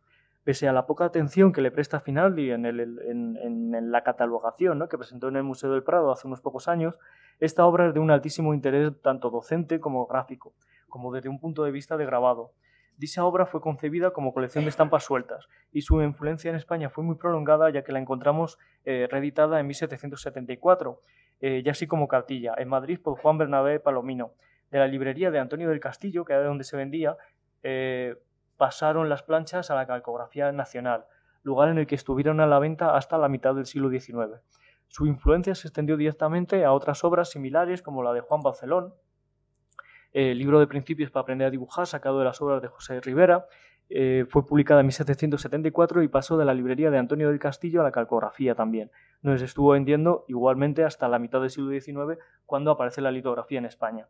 pese a la poca atención que le presta Finaldi en, la catalogación que presentó en el Museo del Prado hace unos pocos años, esta obra es de un altísimo interés tanto docente como gráfico, como desde un punto de vista de grabado. Dicha obra fue concebida como colección de estampas sueltas y su influencia en España fue muy prolongada ya que la encontramos eh, reeditada en 1774, ya eh, así como cartilla, en Madrid por Juan Bernabé Palomino, de la librería de Antonio del Castillo, que era donde se vendía, eh, pasaron las planchas a la calcografía nacional, lugar en el que estuvieron a la venta hasta la mitad del siglo XIX. Su influencia se extendió directamente a otras obras similares como la de Juan Barcelón, eh, el libro de principios para aprender a dibujar sacado de las obras de José Rivera, eh, fue publicada en 1774 y pasó de la librería de Antonio del Castillo a la calcografía también. Nos estuvo vendiendo igualmente hasta la mitad del siglo XIX cuando aparece la litografía en España.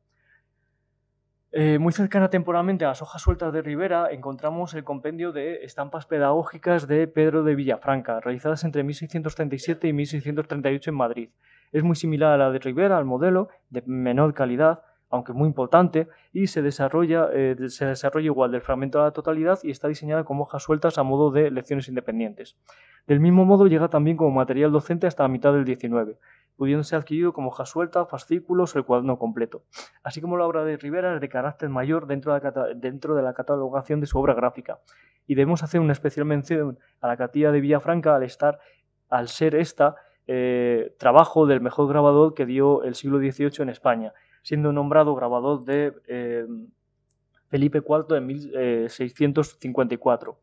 Eh, muy cercana temporalmente a las hojas sueltas de Rivera encontramos el compendio de estampas pedagógicas de Pedro de Villafranca, realizadas entre 1637 y 1638 en Madrid. Es muy similar a la de Rivera, al modelo, de menor calidad, aunque muy importante, y se desarrolla, eh, se desarrolla igual del fragmento a la totalidad y está diseñada como hojas sueltas a modo de lecciones independientes. Del mismo modo llega también como material docente hasta la mitad del 19 pudiéndose ser adquirido como hoja suelta, fascículos o el cuaderno completo, así como la obra de Rivera es de carácter mayor dentro de, la, catalogación de su obra gráfica. Y debemos hacer una especial mención a la catilla de Villafranca al estar, al ser esta, eh, trabajo del mejor grabador que dio el siglo XVIII en España, siendo nombrado grabador de eh, Felipe IV en 1654.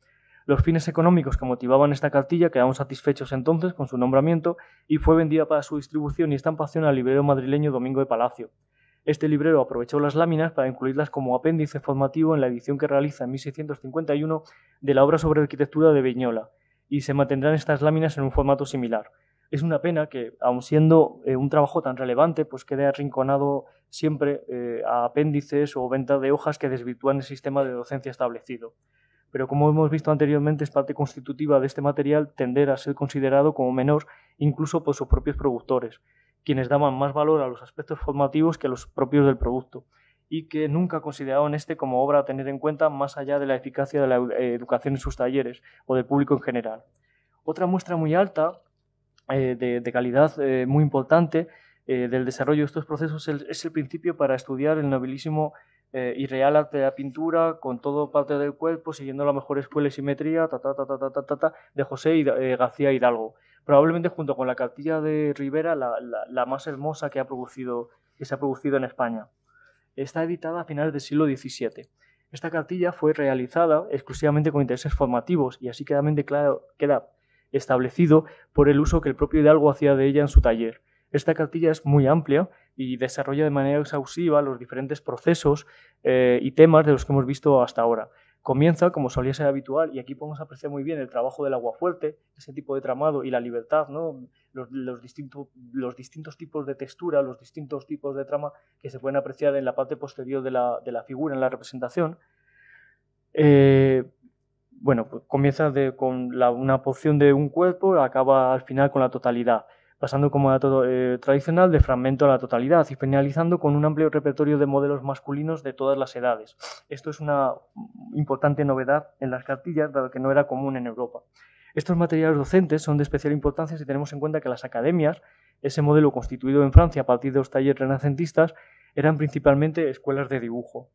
Los fines económicos que motivaban esta cartilla quedaron satisfechos entonces con su nombramiento y fue vendida para su distribución y estampación al librero madrileño Domingo de Palacio. Este librero aprovechó las láminas para incluirlas como apéndice formativo en la edición que realiza en 1651 de la obra sobre arquitectura de Viñola, y se mantendrán estas láminas en un formato similar. Es una pena que, aun siendo eh, un trabajo tan relevante, pues quede arrinconado siempre eh, a apéndices o venta de hojas que desvirtúan el sistema de docencia establecido pero como hemos visto anteriormente es parte constitutiva de este material tender a ser considerado como menor incluso por sus propios productores, quienes daban más valor a los aspectos formativos que a los propios del producto, y que nunca consideraban este como obra a tener en cuenta más allá de la eficacia de la eh, educación en sus talleres o del público en general. Otra muestra muy alta, eh, de, calidad eh, muy importante, del desarrollo de estos procesos es el, es el principio para estudiar el nobilísimo eh, real arte de la pintura, con todo parte del cuerpo, siguiendo la mejor escuela de simetría, de José eh, García Hidalgo. Probablemente junto con la cartilla de Rivera, la, más hermosa que, ha producido, que se ha producido en España. Está editada a finales del siglo XVII. Esta cartilla fue realizada exclusivamente con intereses formativos y así quedamente claro, queda establecido por el uso que el propio Hidalgo hacía de ella en su taller. Esta cartilla es muy amplia, y desarrolla de manera exhaustiva los diferentes procesos eh, y temas de los que hemos visto hasta ahora. Comienza, como solía ser habitual, y aquí podemos apreciar muy bien el trabajo del agua fuerte, ese tipo de tramado y la libertad, ¿no? los, los, distintos tipos de textura, los distintos tipos de trama que se pueden apreciar en la parte posterior de la, figura, en la representación. Eh, bueno, pues comienza con una porción de un cuerpo, acaba al final con la totalidad pasando como dato eh, tradicional de fragmento a la totalidad y finalizando con un amplio repertorio de modelos masculinos de todas las edades. Esto es una importante novedad en las cartillas, dado que no era común en Europa. Estos materiales docentes son de especial importancia si tenemos en cuenta que las academias, ese modelo constituido en Francia a partir de los talleres renacentistas, eran principalmente escuelas de dibujo.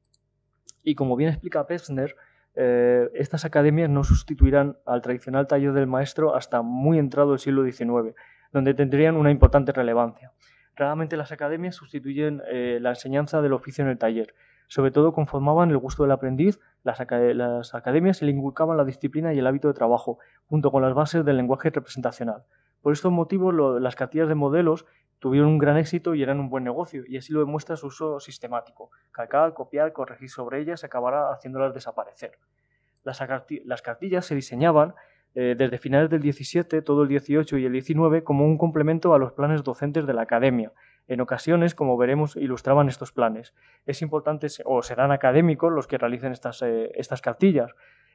Y como bien explica Pesner, eh, estas academias no sustituirán al tradicional taller del maestro hasta muy entrado el siglo XIX donde tendrían una importante relevancia. Raramente las academias sustituyen eh, la enseñanza del oficio en el taller. Sobre todo conformaban el gusto del aprendiz, las, academias se le inculcaban la disciplina y el hábito de trabajo, junto con las bases del lenguaje representacional. Por estos motivos, las cartillas de modelos tuvieron un gran éxito y eran un buen negocio, y así lo demuestra su uso sistemático. Calcar, copiar, corregir sobre ellas acabará haciéndolas desaparecer. las cartillas se diseñaban eh, desde finales del 17, todo el 18 y el 19 como un complemento a los planes docentes de la academia. En ocasiones, como veremos, ilustraban estos planes. Es importante, o serán académicos los que realicen estas, eh, cartillas.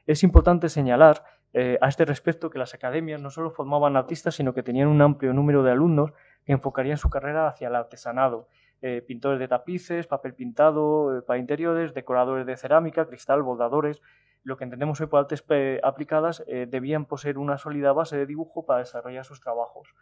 Es importante señalar eh, a este respecto que las academias no solo formaban artistas, sino que tenían un amplio número de alumnos que enfocarían su carrera hacia el artesanado. pintores de tapices, papel pintado para interiores, decoradores de cerámica, cristal, bordadores, lo que entendemos hoy por artes eh, aplicadas, eh, debían poseer una sólida base de dibujo para desarrollar sus trabajos.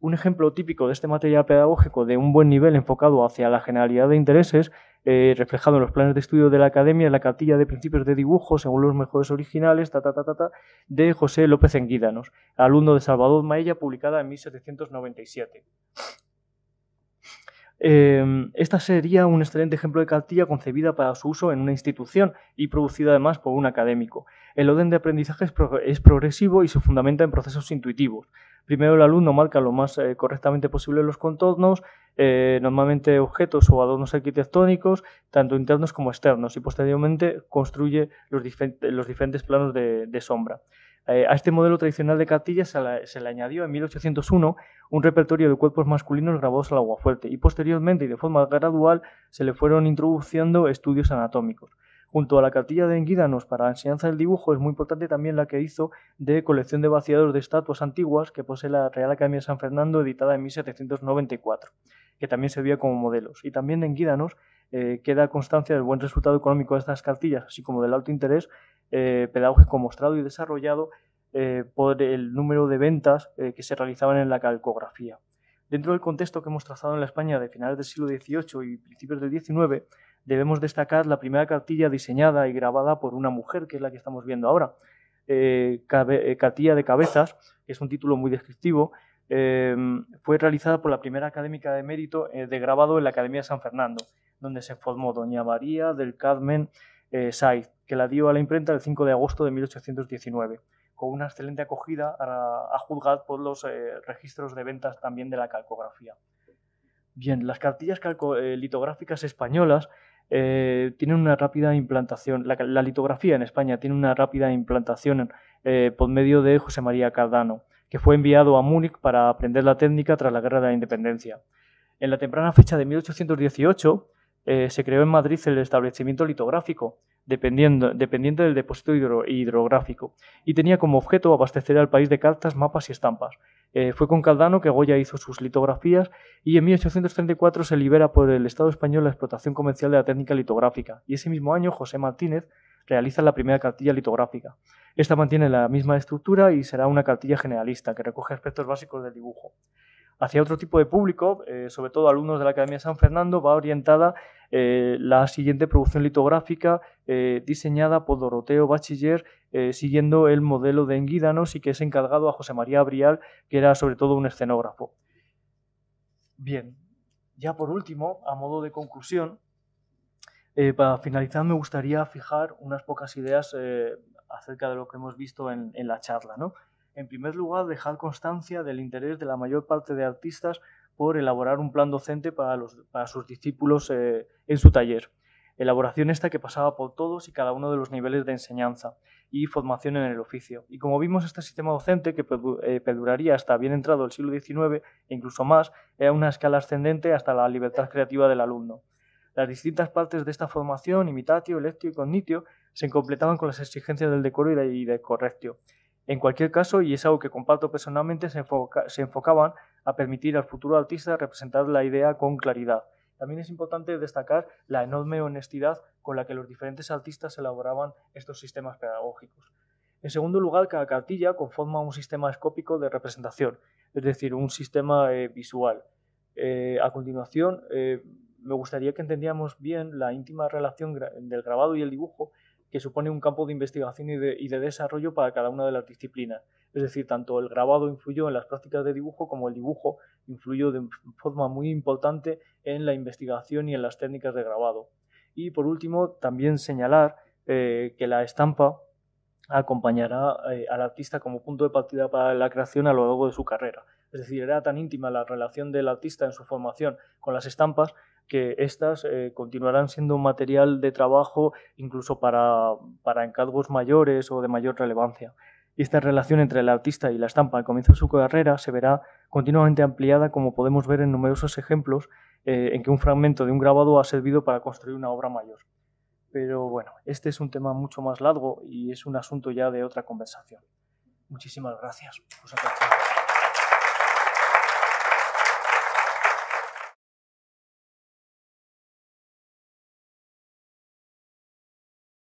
Un ejemplo típico de este material pedagógico de un buen nivel enfocado hacia la generalidad de intereses, eh, reflejado en los planes de estudio de la academia, en la cartilla de principios de dibujo, según los mejores originales, ta, ta, ta, ta, de José López Enguídanos, alumno de Salvador Maella, publicada en 1797. Em, esta sería un excelente ejemplo de cartilla concebida para su uso en una institución y producida además por un académico. El orden de aprendizaje es, progresivo y se fundamenta en procesos intuitivos. Primero el alumno marca lo más eh, correctamente posible los contornos, eh, normalmente objetos o adornos arquitectónicos, tanto internos como externos, y posteriormente construye los, diferentes planos de sombra. Eh, a este modelo tradicional de cartillas se, le añadió en 1801 un repertorio de cuerpos masculinos grabados al agua fuerte y posteriormente y de forma gradual se le fueron introduciendo estudios anatómicos. Junto a la cartilla de Enguídanos para la enseñanza del dibujo es muy importante también la que hizo de colección de vaciados de estatuas antiguas que posee la Real Academia de San Fernando editada en 1794, que también servía como modelos. Y también de Enguídanos eh, queda constancia del buen resultado económico de estas cartillas, así como del alto interés eh, pedagógico mostrado y desarrollado eh, por el número de ventas eh, que se realizaban en la calcografía. Dentro del contexto que hemos trazado en la España de finales del siglo XVIII y principios del XIX, debemos destacar la primera cartilla diseñada y grabada por una mujer, que es la que estamos viendo ahora. cartilla de cabezas, que es un título muy descriptivo, em, fue realizada por la primera académica de mérito de grabado en la Academia de San Fernando, donde se formó doña María del Carmen Saiz que la dio a la imprenta el 5 de agosto de 1819, con una excelente acogida a, juzgar por los eh, registros de ventas también de la calcografía. Bien, las cartillas eh, litográficas españolas eh, tienen una rápida implantación, la, la, litografía en España tiene una rápida implantación por medio de José María Cardano, que fue enviado a Múnich para aprender la técnica tras la Guerra de la Independencia. En la temprana fecha de 1818 se creó en Madrid el establecimiento litográfico, dependiendo, dependiente del depósito hidrográfico, y tenía como objeto abastecer al país de cartas, mapas y estampas. Eh, fue con Caldano que Goya hizo sus litografías y en 1834 se libera por el Estado español la explotación comercial de la técnica litográfica, y ese mismo año José Martínez realiza la primera cartilla litográfica. Esta mantiene la misma estructura y será una cartilla generalista que recoge aspectos básicos del dibujo hacia otro tipo de público, eh, sobre todo alumnos de la Academia San Fernando, va orientada eh, la siguiente producción litográfica eh, diseñada por Doroteo Bachiller, siguiendo el modelo de Enguídanos y que es encargado a José María Abrial, que era sobre todo un escenógrafo. Bien, ya por último, a modo de conclusión, para finalizar me gustaría fijar unas pocas ideas acerca de lo que hemos visto en, en la charla. ¿no? En primer lugar, dejar constancia del interés de la mayor parte de artistas por elaborar un plan docente para, sus discípulos eh, en su taller. Elaboración esta que pasaba por todos y cada uno de los niveles de enseñanza y formación en el oficio. Y como vimos, este sistema docente, que eh, perduraría hasta bien entrado el siglo XIX e incluso más, era una escala ascendente hasta la libertad creativa del alumno. Las distintas partes de esta formación, imitatio, electio y cognitio, se completaban con las exigencias del decoro y de correctio. En cualquier caso, y es algo que comparto personalmente, se, enfocaban a permitir al futuro artista representar la idea con claridad. También es importante destacar la enorme honestidad con la que los diferentes artistas elaboraban estos sistemas pedagógicos. En segundo lugar, cada cartilla conforma un sistema escópico de representación, es decir, un sistema eh, visual. Eh, a continuación, eh, me gustaría que entendíamos bien la íntima relación del grabado y el dibujo que supone un campo de investigación y de, desarrollo para cada una de las disciplinas. Es decir, tanto el grabado influyó en las prácticas de dibujo como el dibujo influyó de forma muy importante en la investigación y en las técnicas de grabado. Y por último, también señalar eh, que la estampa acompañará eh, al artista como punto de partida para la creación a lo largo de su carrera. Es decir, era tan íntima la relación del artista en su formación con las estampas que estas eh, continuarán siendo un material de trabajo incluso para, encargos mayores o de mayor relevancia. Y esta relación entre el artista y la estampa al comienzo de su carrera se verá continuamente ampliada, como podemos ver en numerosos ejemplos eh, en que un fragmento de un grabado ha servido para construir una obra mayor. Pero bueno, este es un tema mucho más largo y es un asunto ya de otra conversación. Muchísimas gracias.